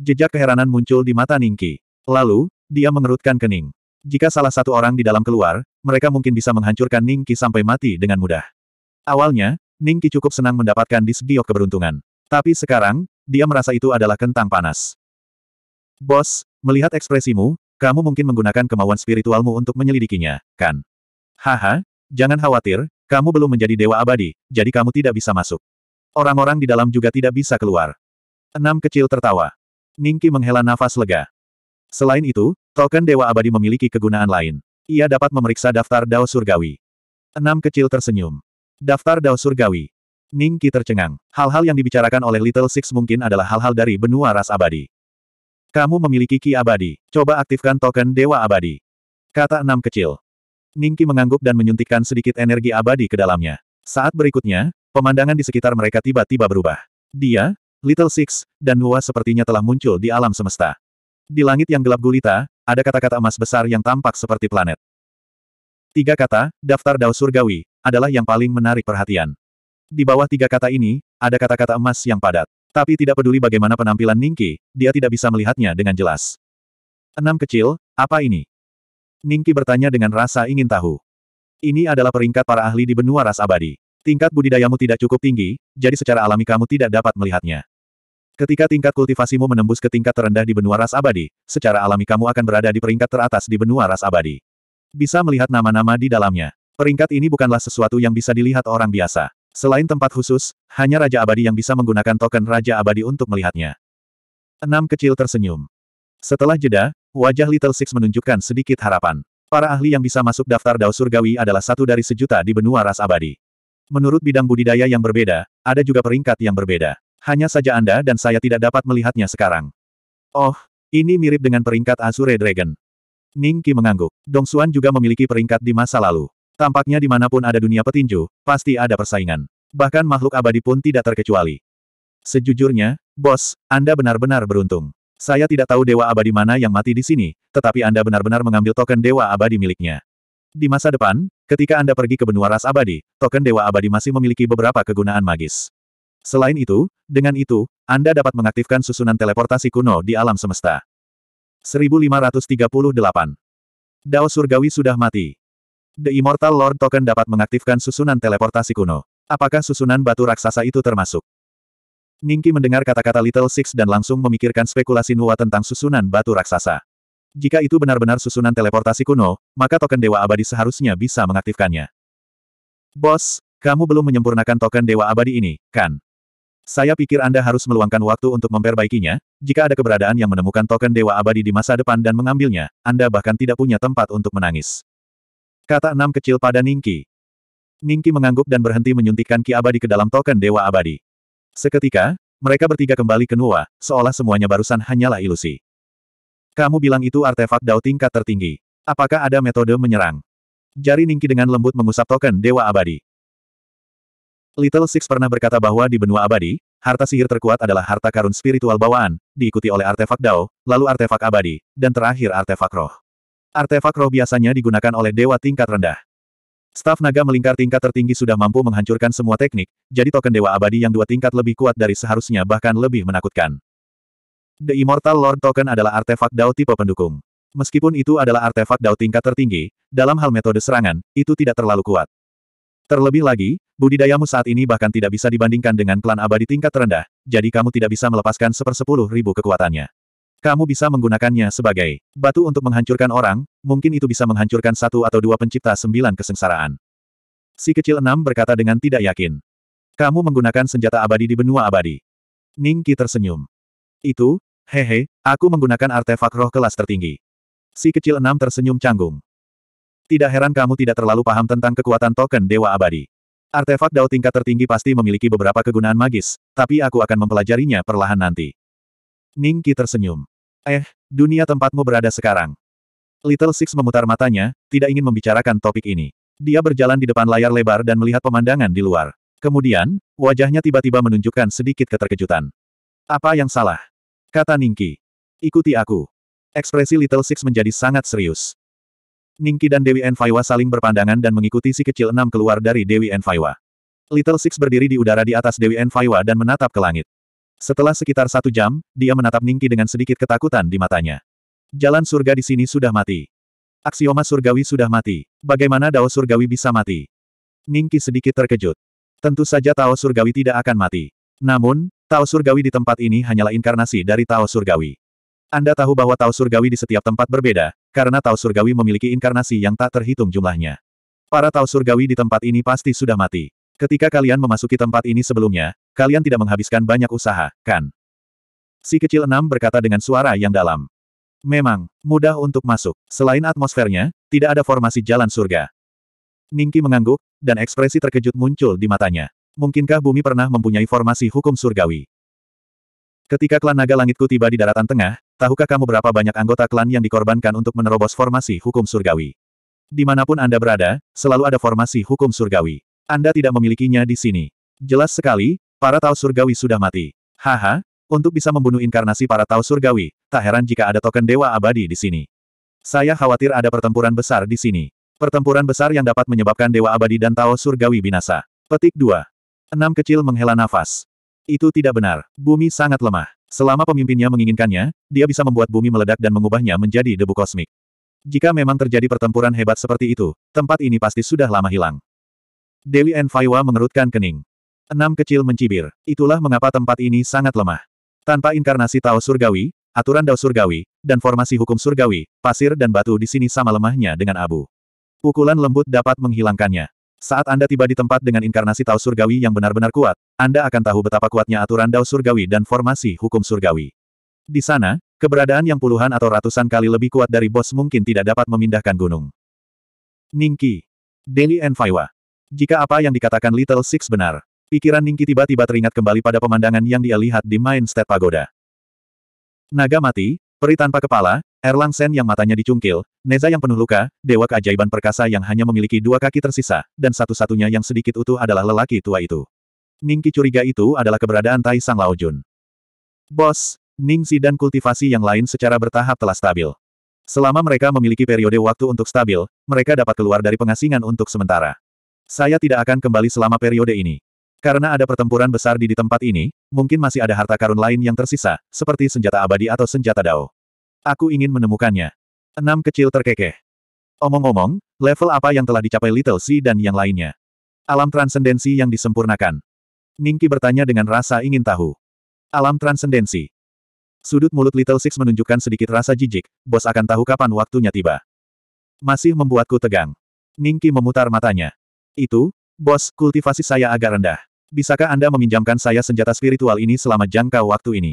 Jejak keheranan muncul di mata Ningki. Lalu, dia mengerutkan kening. Jika salah satu orang di dalam keluar, mereka mungkin bisa menghancurkan Ningki sampai mati dengan mudah. Awalnya, Ningki cukup senang mendapatkan disgiok keberuntungan. Tapi sekarang, dia merasa itu adalah kentang panas. Bos, melihat ekspresimu, kamu mungkin menggunakan kemauan spiritualmu untuk menyelidikinya, kan? Haha, jangan khawatir, kamu belum menjadi dewa abadi, jadi kamu tidak bisa masuk. Orang-orang di dalam juga tidak bisa keluar. Enam kecil tertawa. Ningki menghela nafas lega. Selain itu, token Dewa Abadi memiliki kegunaan lain. Ia dapat memeriksa daftar Dao Surgawi. Enam kecil tersenyum. Daftar Dao Surgawi. Ningki tercengang. Hal-hal yang dibicarakan oleh Little Six mungkin adalah hal-hal dari benua ras abadi. Kamu memiliki ki abadi. Coba aktifkan token Dewa Abadi. Kata enam kecil. Ningki mengangguk dan menyuntikkan sedikit energi abadi ke dalamnya. Saat berikutnya, pemandangan di sekitar mereka tiba-tiba berubah. Dia, Little Six, dan Hua sepertinya telah muncul di alam semesta. Di langit yang gelap gulita, ada kata-kata emas besar yang tampak seperti planet. Tiga kata, daftar Dao Surgawi, adalah yang paling menarik perhatian. Di bawah tiga kata ini, ada kata-kata emas yang padat. Tapi tidak peduli bagaimana penampilan Ningki, dia tidak bisa melihatnya dengan jelas. Enam kecil, apa ini? Ningki bertanya dengan rasa ingin tahu. Ini adalah peringkat para ahli di benua ras abadi. Tingkat budidayamu tidak cukup tinggi, jadi secara alami kamu tidak dapat melihatnya. Ketika tingkat kultivasimu menembus ke tingkat terendah di benua ras abadi, secara alami kamu akan berada di peringkat teratas di benua ras abadi. Bisa melihat nama-nama di dalamnya. Peringkat ini bukanlah sesuatu yang bisa dilihat orang biasa. Selain tempat khusus, hanya Raja Abadi yang bisa menggunakan token Raja Abadi untuk melihatnya. Enam kecil tersenyum. Setelah jeda, wajah Little Six menunjukkan sedikit harapan. Para ahli yang bisa masuk daftar Dao Surgawi adalah satu dari sejuta di benua ras abadi. Menurut bidang budidaya yang berbeda, ada juga peringkat yang berbeda. Hanya saja Anda dan saya tidak dapat melihatnya sekarang. Oh, ini mirip dengan peringkat Azure Dragon. Ning Qi mengangguk. Dong Xuan juga memiliki peringkat di masa lalu. Tampaknya dimanapun ada dunia petinju, pasti ada persaingan. Bahkan makhluk abadi pun tidak terkecuali. Sejujurnya, bos, Anda benar-benar beruntung. Saya tidak tahu dewa abadi mana yang mati di sini, tetapi Anda benar-benar mengambil token dewa abadi miliknya. Di masa depan, ketika Anda pergi ke benua ras abadi, token dewa abadi masih memiliki beberapa kegunaan magis. Selain itu, dengan itu, Anda dapat mengaktifkan susunan teleportasi kuno di alam semesta. 1538 Dao Surgawi sudah mati. The Immortal Lord Token dapat mengaktifkan susunan teleportasi kuno. Apakah susunan batu raksasa itu termasuk? Ningki mendengar kata-kata Little Six dan langsung memikirkan spekulasi Nuwa tentang susunan batu raksasa. Jika itu benar-benar susunan teleportasi kuno, maka token Dewa Abadi seharusnya bisa mengaktifkannya. Bos, kamu belum menyempurnakan token Dewa Abadi ini, kan? Saya pikir Anda harus meluangkan waktu untuk memperbaikinya, jika ada keberadaan yang menemukan token Dewa Abadi di masa depan dan mengambilnya, Anda bahkan tidak punya tempat untuk menangis. Kata enam kecil pada Ningki. Ningki mengangguk dan berhenti menyuntikkan ki abadi ke dalam token dewa abadi. Seketika, mereka bertiga kembali ke Nuwa, seolah semuanya barusan hanyalah ilusi. Kamu bilang itu artefak dao tingkat tertinggi. Apakah ada metode menyerang? Jari Ningki dengan lembut mengusap token dewa abadi. Little Six pernah berkata bahwa di benua abadi, harta sihir terkuat adalah harta karun spiritual bawaan, diikuti oleh artefak Dao, lalu artefak abadi, dan terakhir artefak roh. Artefak roh biasanya digunakan oleh dewa tingkat rendah. Staf naga melingkar tingkat tertinggi sudah mampu menghancurkan semua teknik, jadi token dewa abadi yang dua tingkat lebih kuat dari seharusnya bahkan lebih menakutkan. The Immortal Lord Token adalah artefak DAO tipe pendukung. Meskipun itu adalah artefak DAO tingkat tertinggi, dalam hal metode serangan, itu tidak terlalu kuat. Terlebih lagi, budidayamu saat ini bahkan tidak bisa dibandingkan dengan klan abadi tingkat rendah, jadi kamu tidak bisa melepaskan sepersepuluh ribu kekuatannya. Kamu bisa menggunakannya sebagai batu untuk menghancurkan orang, mungkin itu bisa menghancurkan satu atau dua pencipta sembilan kesengsaraan. Si kecil enam berkata dengan tidak yakin. Kamu menggunakan senjata abadi di benua abadi. Ningki tersenyum. Itu, hehe, aku menggunakan artefak roh kelas tertinggi. Si kecil enam tersenyum canggung. Tidak heran kamu tidak terlalu paham tentang kekuatan token Dewa Abadi. Artefak Dao tingkat tertinggi pasti memiliki beberapa kegunaan magis, tapi aku akan mempelajarinya perlahan nanti. Ning Qi tersenyum. Eh, dunia tempatmu berada sekarang. Little Six memutar matanya, tidak ingin membicarakan topik ini. Dia berjalan di depan layar lebar dan melihat pemandangan di luar. Kemudian, wajahnya tiba-tiba menunjukkan sedikit keterkejutan. Apa yang salah? Kata Ningki. Ikuti aku. Ekspresi Little Six menjadi sangat serius. Ningki dan Dewi Enfaiwa saling berpandangan dan mengikuti si kecil enam keluar dari Dewi Enfaiwa. Little Six berdiri di udara di atas Dewi Enfaiwa dan menatap ke langit. Setelah sekitar satu jam, dia menatap Ningki dengan sedikit ketakutan di matanya. Jalan surga di sini sudah mati. Aksioma surgawi sudah mati. Bagaimana Dao surgawi bisa mati? Ningki sedikit terkejut. Tentu saja Tao surgawi tidak akan mati. Namun, Tao surgawi di tempat ini hanyalah inkarnasi dari Tao surgawi. Anda tahu bahwa Tao surgawi di setiap tempat berbeda, karena Tao surgawi memiliki inkarnasi yang tak terhitung jumlahnya. Para Tao surgawi di tempat ini pasti sudah mati. Ketika kalian memasuki tempat ini sebelumnya, kalian tidak menghabiskan banyak usaha, kan? Si kecil enam berkata dengan suara yang dalam. Memang, mudah untuk masuk. Selain atmosfernya, tidak ada formasi jalan surga. Ningki mengangguk, dan ekspresi terkejut muncul di matanya. Mungkinkah bumi pernah mempunyai formasi hukum surgawi? Ketika klan naga langitku tiba di daratan tengah, tahukah kamu berapa banyak anggota klan yang dikorbankan untuk menerobos formasi hukum surgawi? Dimanapun Anda berada, selalu ada formasi hukum surgawi. Anda tidak memilikinya di sini. Jelas sekali, Para Tau Surgawi sudah mati. Haha, untuk bisa membunuh inkarnasi para Tau Surgawi, tak heran jika ada token Dewa Abadi di sini. Saya khawatir ada pertempuran besar di sini. Pertempuran besar yang dapat menyebabkan Dewa Abadi dan Tao Surgawi binasa. Petik 2. Enam kecil menghela nafas. Itu tidak benar. Bumi sangat lemah. Selama pemimpinnya menginginkannya, dia bisa membuat bumi meledak dan mengubahnya menjadi debu kosmik. Jika memang terjadi pertempuran hebat seperti itu, tempat ini pasti sudah lama hilang. Dewi Enfaiwa mengerutkan kening. Enam kecil mencibir. Itulah mengapa tempat ini sangat lemah. Tanpa inkarnasi Tao Surgawi, aturan Dao Surgawi, dan formasi hukum Surgawi, pasir dan batu di sini sama lemahnya dengan abu. Pukulan lembut dapat menghilangkannya. Saat Anda tiba di tempat dengan inkarnasi Tao Surgawi yang benar-benar kuat, Anda akan tahu betapa kuatnya aturan Dao Surgawi dan formasi hukum Surgawi. Di sana, keberadaan yang puluhan atau ratusan kali lebih kuat dari bos mungkin tidak dapat memindahkan gunung. Ningki. Daily and Faiwa. Jika apa yang dikatakan Little Six benar, Pikiran Ningki tiba-tiba teringat kembali pada pemandangan yang dia lihat di Main State Pagoda. Naga mati, peri tanpa kepala, Erlang Sen yang matanya dicungkil, Neza yang penuh luka, dewa keajaiban perkasa yang hanya memiliki dua kaki tersisa, dan satu-satunya yang sedikit utuh adalah lelaki tua itu. Ningki curiga itu adalah keberadaan Tai Sang Lao Jun. Bos, Ningsi dan kultivasi yang lain secara bertahap telah stabil. Selama mereka memiliki periode waktu untuk stabil, mereka dapat keluar dari pengasingan untuk sementara. Saya tidak akan kembali selama periode ini. Karena ada pertempuran besar di, di tempat ini, mungkin masih ada harta karun lain yang tersisa, seperti senjata abadi atau senjata dao. Aku ingin menemukannya. Enam kecil terkekeh. Omong-omong, level apa yang telah dicapai Little C dan yang lainnya? Alam transendensi yang disempurnakan. Ningki bertanya dengan rasa ingin tahu. Alam transendensi. Sudut mulut Little Six menunjukkan sedikit rasa jijik, bos akan tahu kapan waktunya tiba. Masih membuatku tegang. Ningki memutar matanya. Itu, bos, kultivasi saya agak rendah. Bisakah Anda meminjamkan saya senjata spiritual ini selama jangka waktu ini?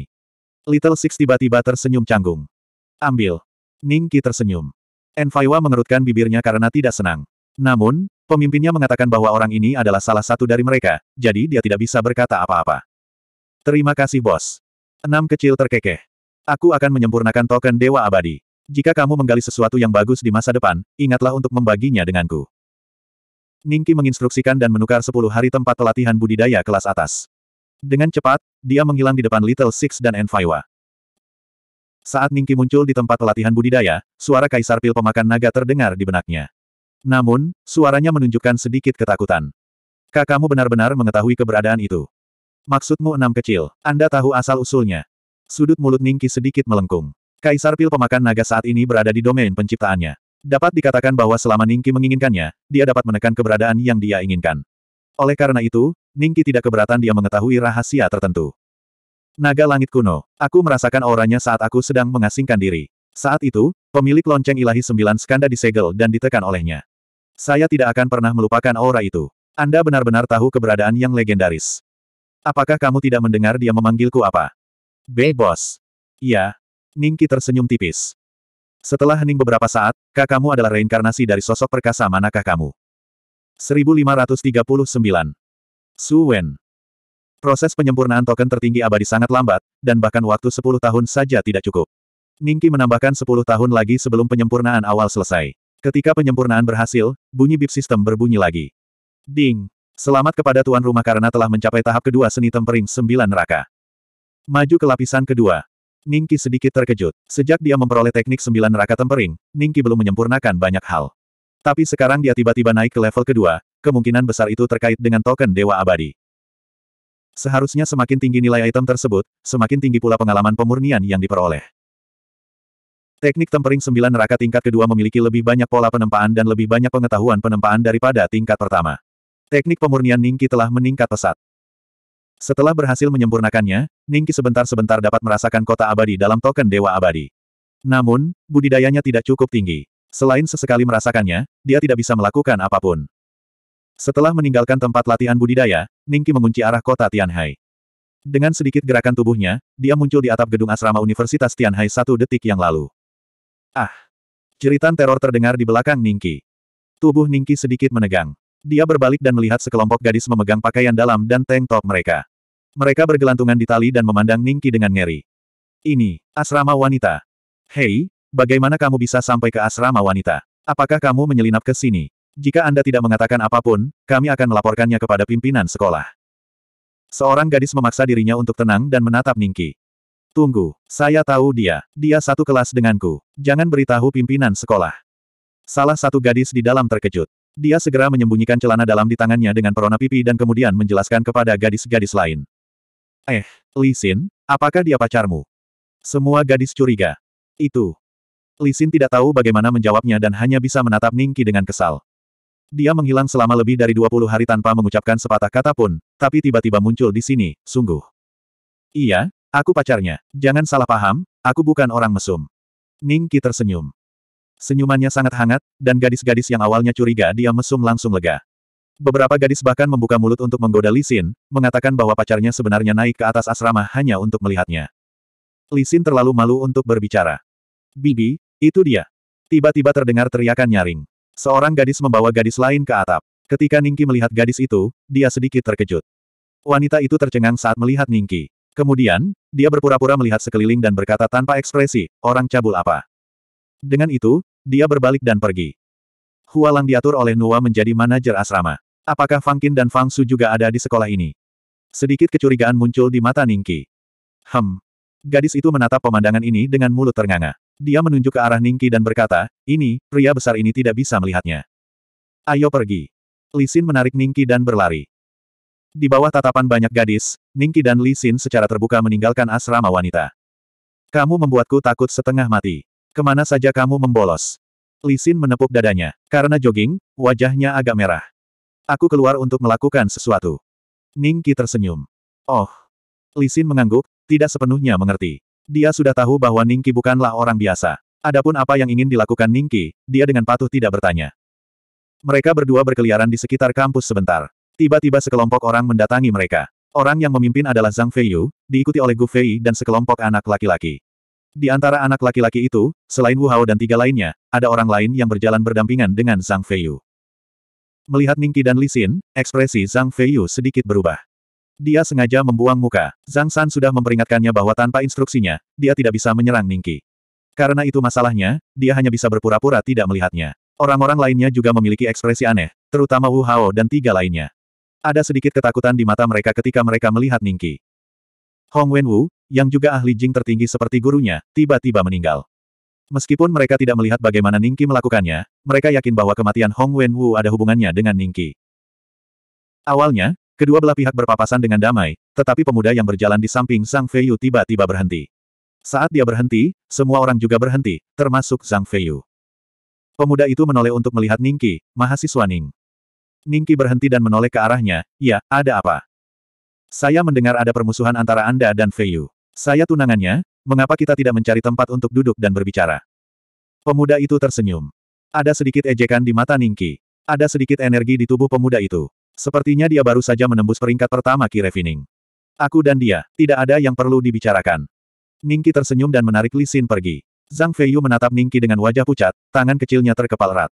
Little Six tiba-tiba tersenyum canggung. Ambil. Ning Qi tersenyum. Enfaiwa mengerutkan bibirnya karena tidak senang. Namun, pemimpinnya mengatakan bahwa orang ini adalah salah satu dari mereka, jadi dia tidak bisa berkata apa-apa. Terima kasih bos. Enam kecil terkekeh. Aku akan menyempurnakan token Dewa Abadi. Jika kamu menggali sesuatu yang bagus di masa depan, ingatlah untuk membaginya denganku. Ningki menginstruksikan dan menukar sepuluh hari tempat pelatihan budidaya kelas atas. Dengan cepat, dia menghilang di depan Little Six dan Enfaiwa. Saat Ningki muncul di tempat pelatihan budidaya, suara Kaisar Pil pemakan naga terdengar di benaknya. Namun, suaranya menunjukkan sedikit ketakutan. Kakakmu benar-benar mengetahui keberadaan itu. Maksudmu enam kecil, Anda tahu asal-usulnya. Sudut mulut Ningki sedikit melengkung. Kaisar Pil pemakan naga saat ini berada di domain penciptaannya. Dapat dikatakan bahwa selama Ningki menginginkannya, dia dapat menekan keberadaan yang dia inginkan. Oleh karena itu, Ningki tidak keberatan dia mengetahui rahasia tertentu. Naga langit kuno. Aku merasakan auranya saat aku sedang mengasingkan diri. Saat itu, pemilik lonceng ilahi sembilan skanda disegel dan ditekan olehnya. Saya tidak akan pernah melupakan aura itu. Anda benar-benar tahu keberadaan yang legendaris. Apakah kamu tidak mendengar dia memanggilku apa? Bebos. boss Iya. Ningki tersenyum tipis. Setelah hening beberapa saat, kakakmu adalah reinkarnasi dari sosok perkasa manakah kamu? 1539. Su Wen. Proses penyempurnaan token tertinggi abadi sangat lambat, dan bahkan waktu 10 tahun saja tidak cukup. Ningki menambahkan 10 tahun lagi sebelum penyempurnaan awal selesai. Ketika penyempurnaan berhasil, bunyi bip sistem berbunyi lagi. Ding! Selamat kepada tuan rumah karena telah mencapai tahap kedua seni tempering sembilan neraka. Maju ke lapisan kedua. Ningki sedikit terkejut. Sejak dia memperoleh teknik sembilan neraka tempering, Ningki belum menyempurnakan banyak hal. Tapi sekarang dia tiba-tiba naik ke level kedua, kemungkinan besar itu terkait dengan token Dewa Abadi. Seharusnya semakin tinggi nilai item tersebut, semakin tinggi pula pengalaman pemurnian yang diperoleh. Teknik tempering sembilan neraka tingkat kedua memiliki lebih banyak pola penempaan dan lebih banyak pengetahuan penempaan daripada tingkat pertama. Teknik pemurnian Ningki telah meningkat pesat. Setelah berhasil menyempurnakannya, Ningki sebentar-sebentar dapat merasakan kota abadi dalam token Dewa Abadi. Namun, budidayanya tidak cukup tinggi. Selain sesekali merasakannya, dia tidak bisa melakukan apapun. Setelah meninggalkan tempat latihan budidaya, Ningki mengunci arah kota Tianhai. Dengan sedikit gerakan tubuhnya, dia muncul di atap gedung asrama Universitas Tianhai satu detik yang lalu. Ah! Ceritan teror terdengar di belakang Ningki. Tubuh Ningki sedikit menegang. Dia berbalik dan melihat sekelompok gadis memegang pakaian dalam dan tank top mereka. Mereka bergelantungan di tali dan memandang Ningki dengan ngeri. Ini, asrama wanita. Hei, bagaimana kamu bisa sampai ke asrama wanita? Apakah kamu menyelinap ke sini? Jika Anda tidak mengatakan apapun, kami akan melaporkannya kepada pimpinan sekolah. Seorang gadis memaksa dirinya untuk tenang dan menatap Ningki. Tunggu, saya tahu dia. Dia satu kelas denganku. Jangan beritahu pimpinan sekolah. Salah satu gadis di dalam terkejut. Dia segera menyembunyikan celana dalam di tangannya dengan perona pipi dan kemudian menjelaskan kepada gadis-gadis lain. Eh, Li Xin, apakah dia pacarmu? Semua gadis curiga. Itu. Li Xin tidak tahu bagaimana menjawabnya dan hanya bisa menatap Ningki dengan kesal. Dia menghilang selama lebih dari 20 hari tanpa mengucapkan sepatah kata pun, tapi tiba-tiba muncul di sini, sungguh. Iya, aku pacarnya. Jangan salah paham, aku bukan orang mesum. Ningki tersenyum. Senyumannya sangat hangat, dan gadis-gadis yang awalnya curiga dia mesum langsung lega. Beberapa gadis bahkan membuka mulut untuk menggoda Lisin, mengatakan bahwa pacarnya sebenarnya naik ke atas asrama hanya untuk melihatnya. Lisin terlalu malu untuk berbicara. Bibi, itu dia. Tiba-tiba terdengar teriakan nyaring. Seorang gadis membawa gadis lain ke atap. Ketika Ningki melihat gadis itu, dia sedikit terkejut. Wanita itu tercengang saat melihat Ningki. Kemudian, dia berpura-pura melihat sekeliling dan berkata tanpa ekspresi, orang cabul apa. Dengan itu, dia berbalik dan pergi. Hualang diatur oleh Nua menjadi manajer asrama. Apakah Fang Qin dan Fang Su juga ada di sekolah ini? Sedikit kecurigaan muncul di mata Ningki. Hem. Gadis itu menatap pemandangan ini dengan mulut ternganga. Dia menunjuk ke arah Ningki dan berkata, ini, pria besar ini tidak bisa melihatnya. Ayo pergi. Li Xin menarik Ningki dan berlari. Di bawah tatapan banyak gadis, Ningki dan Li secara terbuka meninggalkan asrama wanita. Kamu membuatku takut setengah mati. Kemana saja kamu membolos? Lisin menepuk dadanya. Karena jogging, wajahnya agak merah. Aku keluar untuk melakukan sesuatu. Ningki tersenyum. Oh. Lisin mengangguk, tidak sepenuhnya mengerti. Dia sudah tahu bahwa Ningki bukanlah orang biasa. Adapun apa yang ingin dilakukan Ningki, dia dengan patuh tidak bertanya. Mereka berdua berkeliaran di sekitar kampus sebentar. Tiba-tiba sekelompok orang mendatangi mereka. Orang yang memimpin adalah Zhang Feiyu, diikuti oleh Gu Fei dan sekelompok anak laki-laki. Di antara anak laki-laki itu, selain Wu Hao dan tiga lainnya, ada orang lain yang berjalan berdampingan dengan Zhang Feiyu. Melihat Ningqi dan Li Xin, ekspresi Zhang Feiyu sedikit berubah. Dia sengaja membuang muka. Zhang San sudah memperingatkannya bahwa tanpa instruksinya, dia tidak bisa menyerang Ningqi. Karena itu masalahnya, dia hanya bisa berpura-pura tidak melihatnya. Orang-orang lainnya juga memiliki ekspresi aneh, terutama Wu Hao dan tiga lainnya. Ada sedikit ketakutan di mata mereka ketika mereka melihat Ningqi. Hong Wenwu, yang juga ahli Jing tertinggi seperti gurunya, tiba-tiba meninggal. Meskipun mereka tidak melihat bagaimana Ningki melakukannya, mereka yakin bahwa kematian Hong Wenwu ada hubungannya dengan Ningki. Awalnya, kedua belah pihak berpapasan dengan damai, tetapi pemuda yang berjalan di samping Zhang Feiyu tiba-tiba berhenti. Saat dia berhenti, semua orang juga berhenti, termasuk Zhang Feiyu. Pemuda itu menoleh untuk melihat Ningki, mahasiswa Ning. Ningki berhenti dan menoleh ke arahnya, ya, ada apa? Saya mendengar ada permusuhan antara Anda dan Fei Saya tunangannya, mengapa kita tidak mencari tempat untuk duduk dan berbicara? Pemuda itu tersenyum. Ada sedikit ejekan di mata Ningki. Ada sedikit energi di tubuh pemuda itu. Sepertinya dia baru saja menembus peringkat pertama Ki Refining. Aku dan dia, tidak ada yang perlu dibicarakan. Ningki tersenyum dan menarik Lisin pergi. Zhang Feiyu menatap Ningki dengan wajah pucat, tangan kecilnya terkepal erat.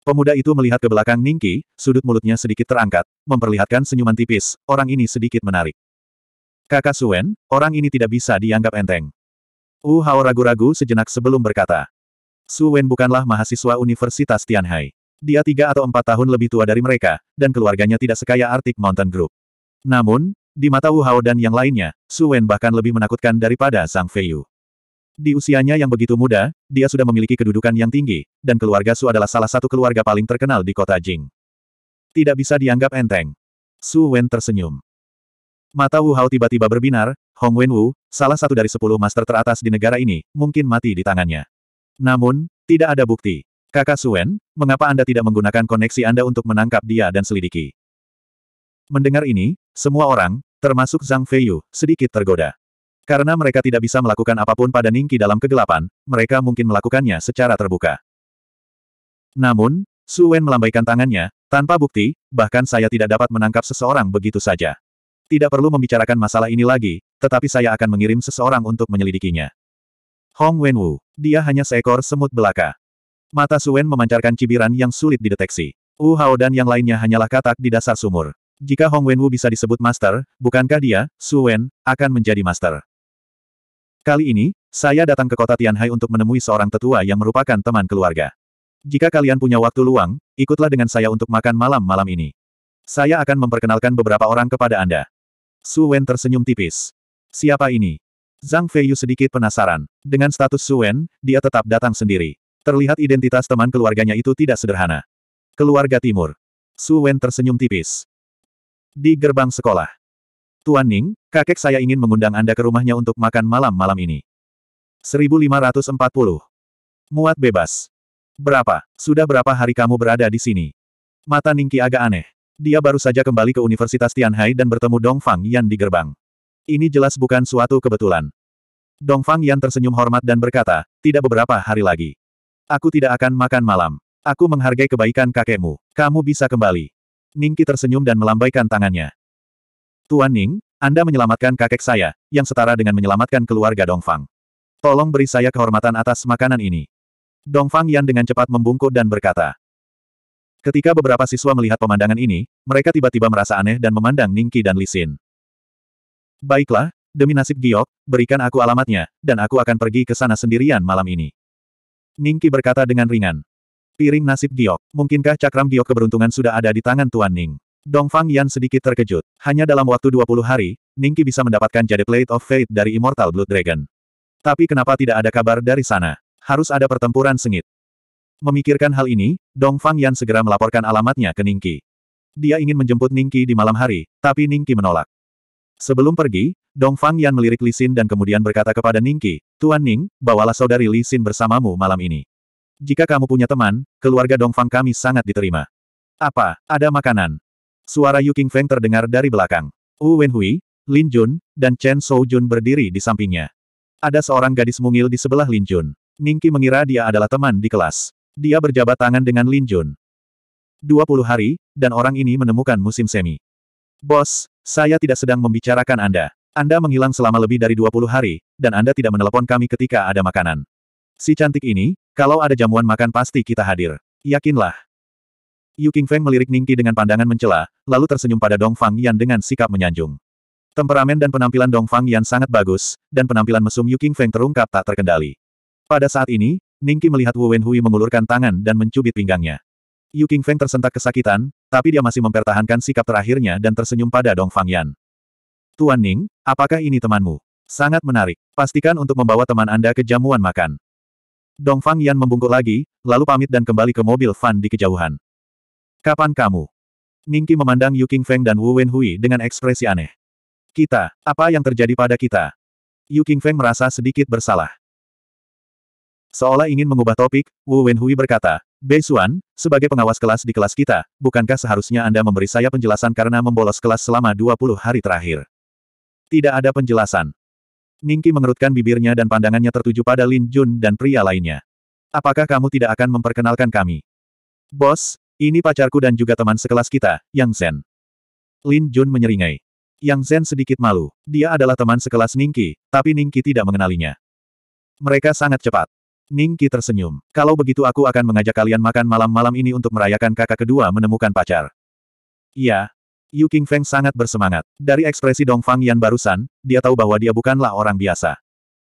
Pemuda itu melihat ke belakang Ningki, sudut mulutnya sedikit terangkat, memperlihatkan senyuman tipis, orang ini sedikit menarik. Kakak Suen, orang ini tidak bisa dianggap enteng. Wu Hao ragu-ragu sejenak sebelum berkata. Suen bukanlah mahasiswa Universitas Tianhai. Dia tiga atau empat tahun lebih tua dari mereka, dan keluarganya tidak sekaya Arctic Mountain Group. Namun, di mata Wu Hao dan yang lainnya, Suen bahkan lebih menakutkan daripada Zhang Feiyu. Di usianya yang begitu muda, dia sudah memiliki kedudukan yang tinggi, dan keluarga Su adalah salah satu keluarga paling terkenal di kota Jing. Tidak bisa dianggap enteng. Su Wen tersenyum. Mata Wu Hao tiba-tiba berbinar, Hong Wen Wu, salah satu dari sepuluh master teratas di negara ini, mungkin mati di tangannya. Namun, tidak ada bukti. Kakak Su Wen, mengapa Anda tidak menggunakan koneksi Anda untuk menangkap dia dan selidiki? Mendengar ini, semua orang, termasuk Zhang Feiyu, sedikit tergoda. Karena mereka tidak bisa melakukan apapun pada Ningki dalam kegelapan, mereka mungkin melakukannya secara terbuka. Namun, Su Wen melambaikan tangannya, tanpa bukti, bahkan saya tidak dapat menangkap seseorang begitu saja. Tidak perlu membicarakan masalah ini lagi, tetapi saya akan mengirim seseorang untuk menyelidikinya. Hong Wenwu, dia hanya seekor semut belaka. Mata Suen memancarkan cibiran yang sulit dideteksi. Wu Hao dan yang lainnya hanyalah katak di dasar sumur. Jika Hong Wenwu bisa disebut master, bukankah dia, Suen, akan menjadi master? Kali ini, saya datang ke kota Tianhai untuk menemui seorang tetua yang merupakan teman keluarga. Jika kalian punya waktu luang, ikutlah dengan saya untuk makan malam malam ini. Saya akan memperkenalkan beberapa orang kepada Anda. Su Wen tersenyum tipis. Siapa ini? Zhang Feiyu sedikit penasaran. Dengan status Su Wen, dia tetap datang sendiri. Terlihat identitas teman keluarganya itu tidak sederhana. Keluarga Timur. Su Wen tersenyum tipis. Di gerbang sekolah. Tuan Ning, kakek saya ingin mengundang Anda ke rumahnya untuk makan malam malam ini. 1540. Muat bebas. Berapa? Sudah berapa hari kamu berada di sini? Mata Ningki agak aneh. Dia baru saja kembali ke Universitas Tianhai dan bertemu Dong Fang Yan di gerbang. Ini jelas bukan suatu kebetulan. Dong Fang Yan tersenyum hormat dan berkata, tidak beberapa hari lagi. Aku tidak akan makan malam. Aku menghargai kebaikan kakekmu. Kamu bisa kembali. Ningki tersenyum dan melambaikan tangannya. Tuan Ning, Anda menyelamatkan kakek saya, yang setara dengan menyelamatkan keluarga Dongfang. Tolong beri saya kehormatan atas makanan ini. Dongfang Yan dengan cepat membungkuk dan berkata. Ketika beberapa siswa melihat pemandangan ini, mereka tiba-tiba merasa aneh dan memandang Ningki dan Lisin. Baiklah, demi nasib Giok, berikan aku alamatnya, dan aku akan pergi ke sana sendirian malam ini. Ningki berkata dengan ringan. Piring nasib Giok, mungkinkah cakram Giok keberuntungan sudah ada di tangan Tuan Ning? Dong Fang Yan sedikit terkejut. Hanya dalam waktu 20 hari, Ningki bisa mendapatkan Jade Plate of Fate dari Immortal Blood Dragon. Tapi kenapa tidak ada kabar dari sana? Harus ada pertempuran sengit. Memikirkan hal ini, Dong Fang Yan segera melaporkan alamatnya ke Ningki. Dia ingin menjemput Ningki di malam hari, tapi Ningki menolak. Sebelum pergi, Dong Fang Yan melirik Li dan kemudian berkata kepada Ningki, Tuan Ning, bawalah saudari Li bersamamu malam ini. Jika kamu punya teman, keluarga Dong Fang kami sangat diterima. Apa, ada makanan? Suara Yu Feng terdengar dari belakang. Wu Wenhui, Lin Jun, dan Chen Shoujun berdiri di sampingnya. Ada seorang gadis mungil di sebelah Lin Jun. Ningki mengira dia adalah teman di kelas. Dia berjabat tangan dengan Lin Jun. 20 hari, dan orang ini menemukan musim semi. Bos, saya tidak sedang membicarakan Anda. Anda menghilang selama lebih dari 20 hari, dan Anda tidak menelepon kami ketika ada makanan. Si cantik ini, kalau ada jamuan makan pasti kita hadir. Yakinlah. Yu Feng melirik Ningqi dengan pandangan mencela, lalu tersenyum pada Dong Fang Yan dengan sikap menyanjung. Temperamen dan penampilan Dong Fang Yan sangat bagus, dan penampilan mesum Yu Feng terungkap tak terkendali. Pada saat ini, Ningqi melihat Wu Wenhui mengulurkan tangan dan mencubit pinggangnya. Yu Feng tersentak kesakitan, tapi dia masih mempertahankan sikap terakhirnya dan tersenyum pada Dong Fang Yan. Tuan Ning, apakah ini temanmu? Sangat menarik. Pastikan untuk membawa teman Anda ke jamuan makan. Dong Fang Yan membungkuk lagi, lalu pamit dan kembali ke mobil Fan di kejauhan. Kapan kamu? Ningki memandang Yu Feng dan Wu Wenhui dengan ekspresi aneh. Kita, apa yang terjadi pada kita? Yu Feng merasa sedikit bersalah. Seolah ingin mengubah topik, Wu Wenhui berkata, Bei Xuan, sebagai pengawas kelas di kelas kita, bukankah seharusnya Anda memberi saya penjelasan karena membolos kelas selama 20 hari terakhir? Tidak ada penjelasan. Ningki mengerutkan bibirnya dan pandangannya tertuju pada Lin Jun dan pria lainnya. Apakah kamu tidak akan memperkenalkan kami? Bos, ini pacarku dan juga teman sekelas kita, Yang Zen. Lin Jun menyeringai. Yang Zen sedikit malu. Dia adalah teman sekelas Ningki, tapi Ningki tidak mengenalinya. Mereka sangat cepat. Ningki tersenyum. Kalau begitu aku akan mengajak kalian makan malam-malam ini untuk merayakan kakak kedua menemukan pacar. Iya. Yu King Feng sangat bersemangat. Dari ekspresi Dongfang Yan barusan, dia tahu bahwa dia bukanlah orang biasa.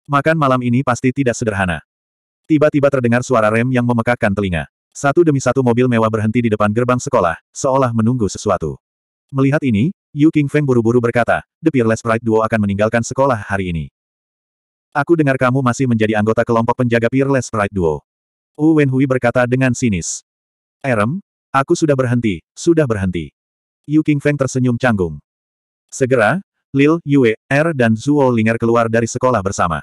Makan malam ini pasti tidak sederhana. Tiba-tiba terdengar suara rem yang memekakkan telinga. Satu demi satu mobil mewah berhenti di depan gerbang sekolah, seolah menunggu sesuatu. Melihat ini, Yu Feng buru-buru berkata, The Peerless Pride Duo akan meninggalkan sekolah hari ini. Aku dengar kamu masih menjadi anggota kelompok penjaga Peerless Pride Duo. Wu Wenhui berkata dengan sinis. Erem, aku sudah berhenti, sudah berhenti. Yu Feng tersenyum canggung. Segera, Lil, Yue, Er dan Zuo Linger keluar dari sekolah bersama.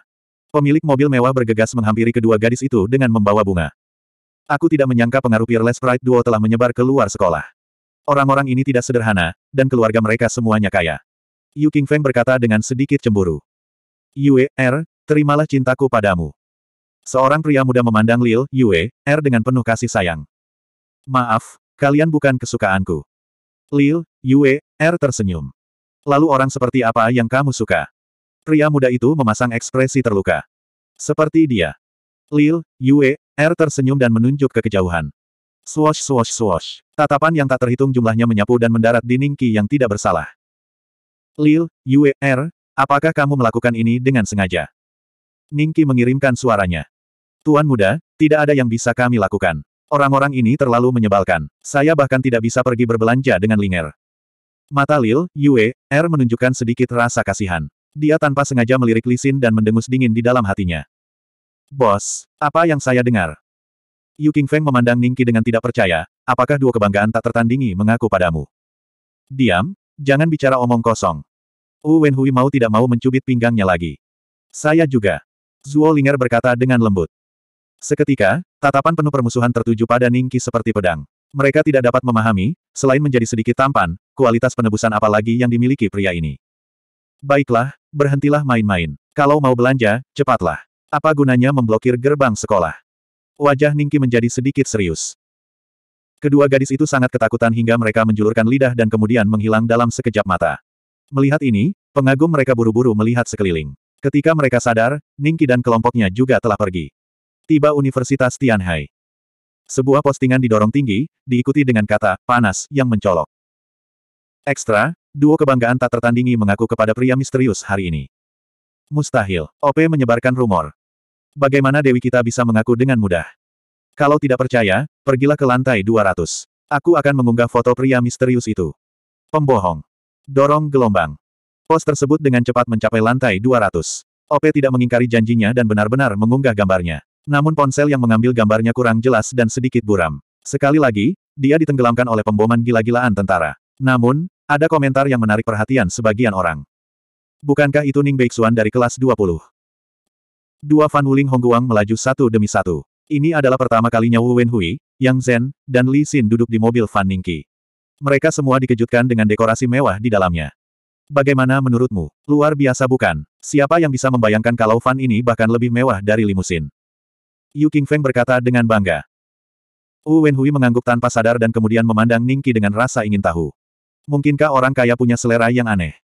Pemilik mobil mewah bergegas menghampiri kedua gadis itu dengan membawa bunga. Aku tidak menyangka pengaruh Peerless Pride Duo telah menyebar ke luar sekolah. Orang-orang ini tidak sederhana, dan keluarga mereka semuanya kaya. Yu King Feng berkata dengan sedikit cemburu. Yue, Er, terimalah cintaku padamu. Seorang pria muda memandang Lil, Yue, Er dengan penuh kasih sayang. Maaf, kalian bukan kesukaanku. Lil, Yue, Er tersenyum. Lalu orang seperti apa yang kamu suka? Pria muda itu memasang ekspresi terluka. Seperti dia. Lil, Yue, Er tersenyum dan menunjuk ke kejauhan. Swash swash swash. Tatapan yang tak terhitung jumlahnya menyapu dan mendarat di Ningki yang tidak bersalah. Lil, Yue, Er, apakah kamu melakukan ini dengan sengaja? Ningki mengirimkan suaranya. Tuan muda, tidak ada yang bisa kami lakukan. Orang-orang ini terlalu menyebalkan. Saya bahkan tidak bisa pergi berbelanja dengan Linger. Mata Lil, Yue, Er menunjukkan sedikit rasa kasihan. Dia tanpa sengaja melirik Lisin dan mendengus dingin di dalam hatinya. Bos, apa yang saya dengar? Yu Feng memandang Ningki dengan tidak percaya, apakah dua kebanggaan tak tertandingi mengaku padamu? Diam, jangan bicara omong kosong. Wu Wenhui mau tidak mau mencubit pinggangnya lagi. Saya juga. Zuo Linger berkata dengan lembut. Seketika, tatapan penuh permusuhan tertuju pada Ningki seperti pedang. Mereka tidak dapat memahami, selain menjadi sedikit tampan, kualitas penebusan apa lagi yang dimiliki pria ini. Baiklah, berhentilah main-main. Kalau mau belanja, cepatlah. Apa gunanya memblokir gerbang sekolah? Wajah Ningki menjadi sedikit serius. Kedua gadis itu sangat ketakutan hingga mereka menjulurkan lidah dan kemudian menghilang dalam sekejap mata. Melihat ini, pengagum mereka buru-buru melihat sekeliling. Ketika mereka sadar, Ningki dan kelompoknya juga telah pergi. Tiba Universitas Tianhai. Sebuah postingan didorong tinggi, diikuti dengan kata, panas, yang mencolok. Ekstra, duo kebanggaan tak tertandingi mengaku kepada pria misterius hari ini. Mustahil, OP menyebarkan rumor. Bagaimana Dewi kita bisa mengaku dengan mudah? Kalau tidak percaya, pergilah ke lantai 200. Aku akan mengunggah foto pria misterius itu. Pembohong. Dorong gelombang. Pos tersebut dengan cepat mencapai lantai 200. OP tidak mengingkari janjinya dan benar-benar mengunggah gambarnya. Namun ponsel yang mengambil gambarnya kurang jelas dan sedikit buram. Sekali lagi, dia ditenggelamkan oleh pemboman gila-gilaan tentara. Namun, ada komentar yang menarik perhatian sebagian orang. Bukankah itu Ning Beixuan dari kelas 20? Dua Fan Wuling Hongguang melaju satu demi satu. Ini adalah pertama kalinya Wu Wenhui, Yang Zhen, dan Li Xin duduk di mobil Fan Ningqi. Mereka semua dikejutkan dengan dekorasi mewah di dalamnya. Bagaimana menurutmu? Luar biasa bukan? Siapa yang bisa membayangkan kalau Fan ini bahkan lebih mewah dari limusin? Yu Qingfeng berkata dengan bangga. Wu Wenhui mengangguk tanpa sadar dan kemudian memandang Ningqi dengan rasa ingin tahu. Mungkinkah orang kaya punya selera yang aneh?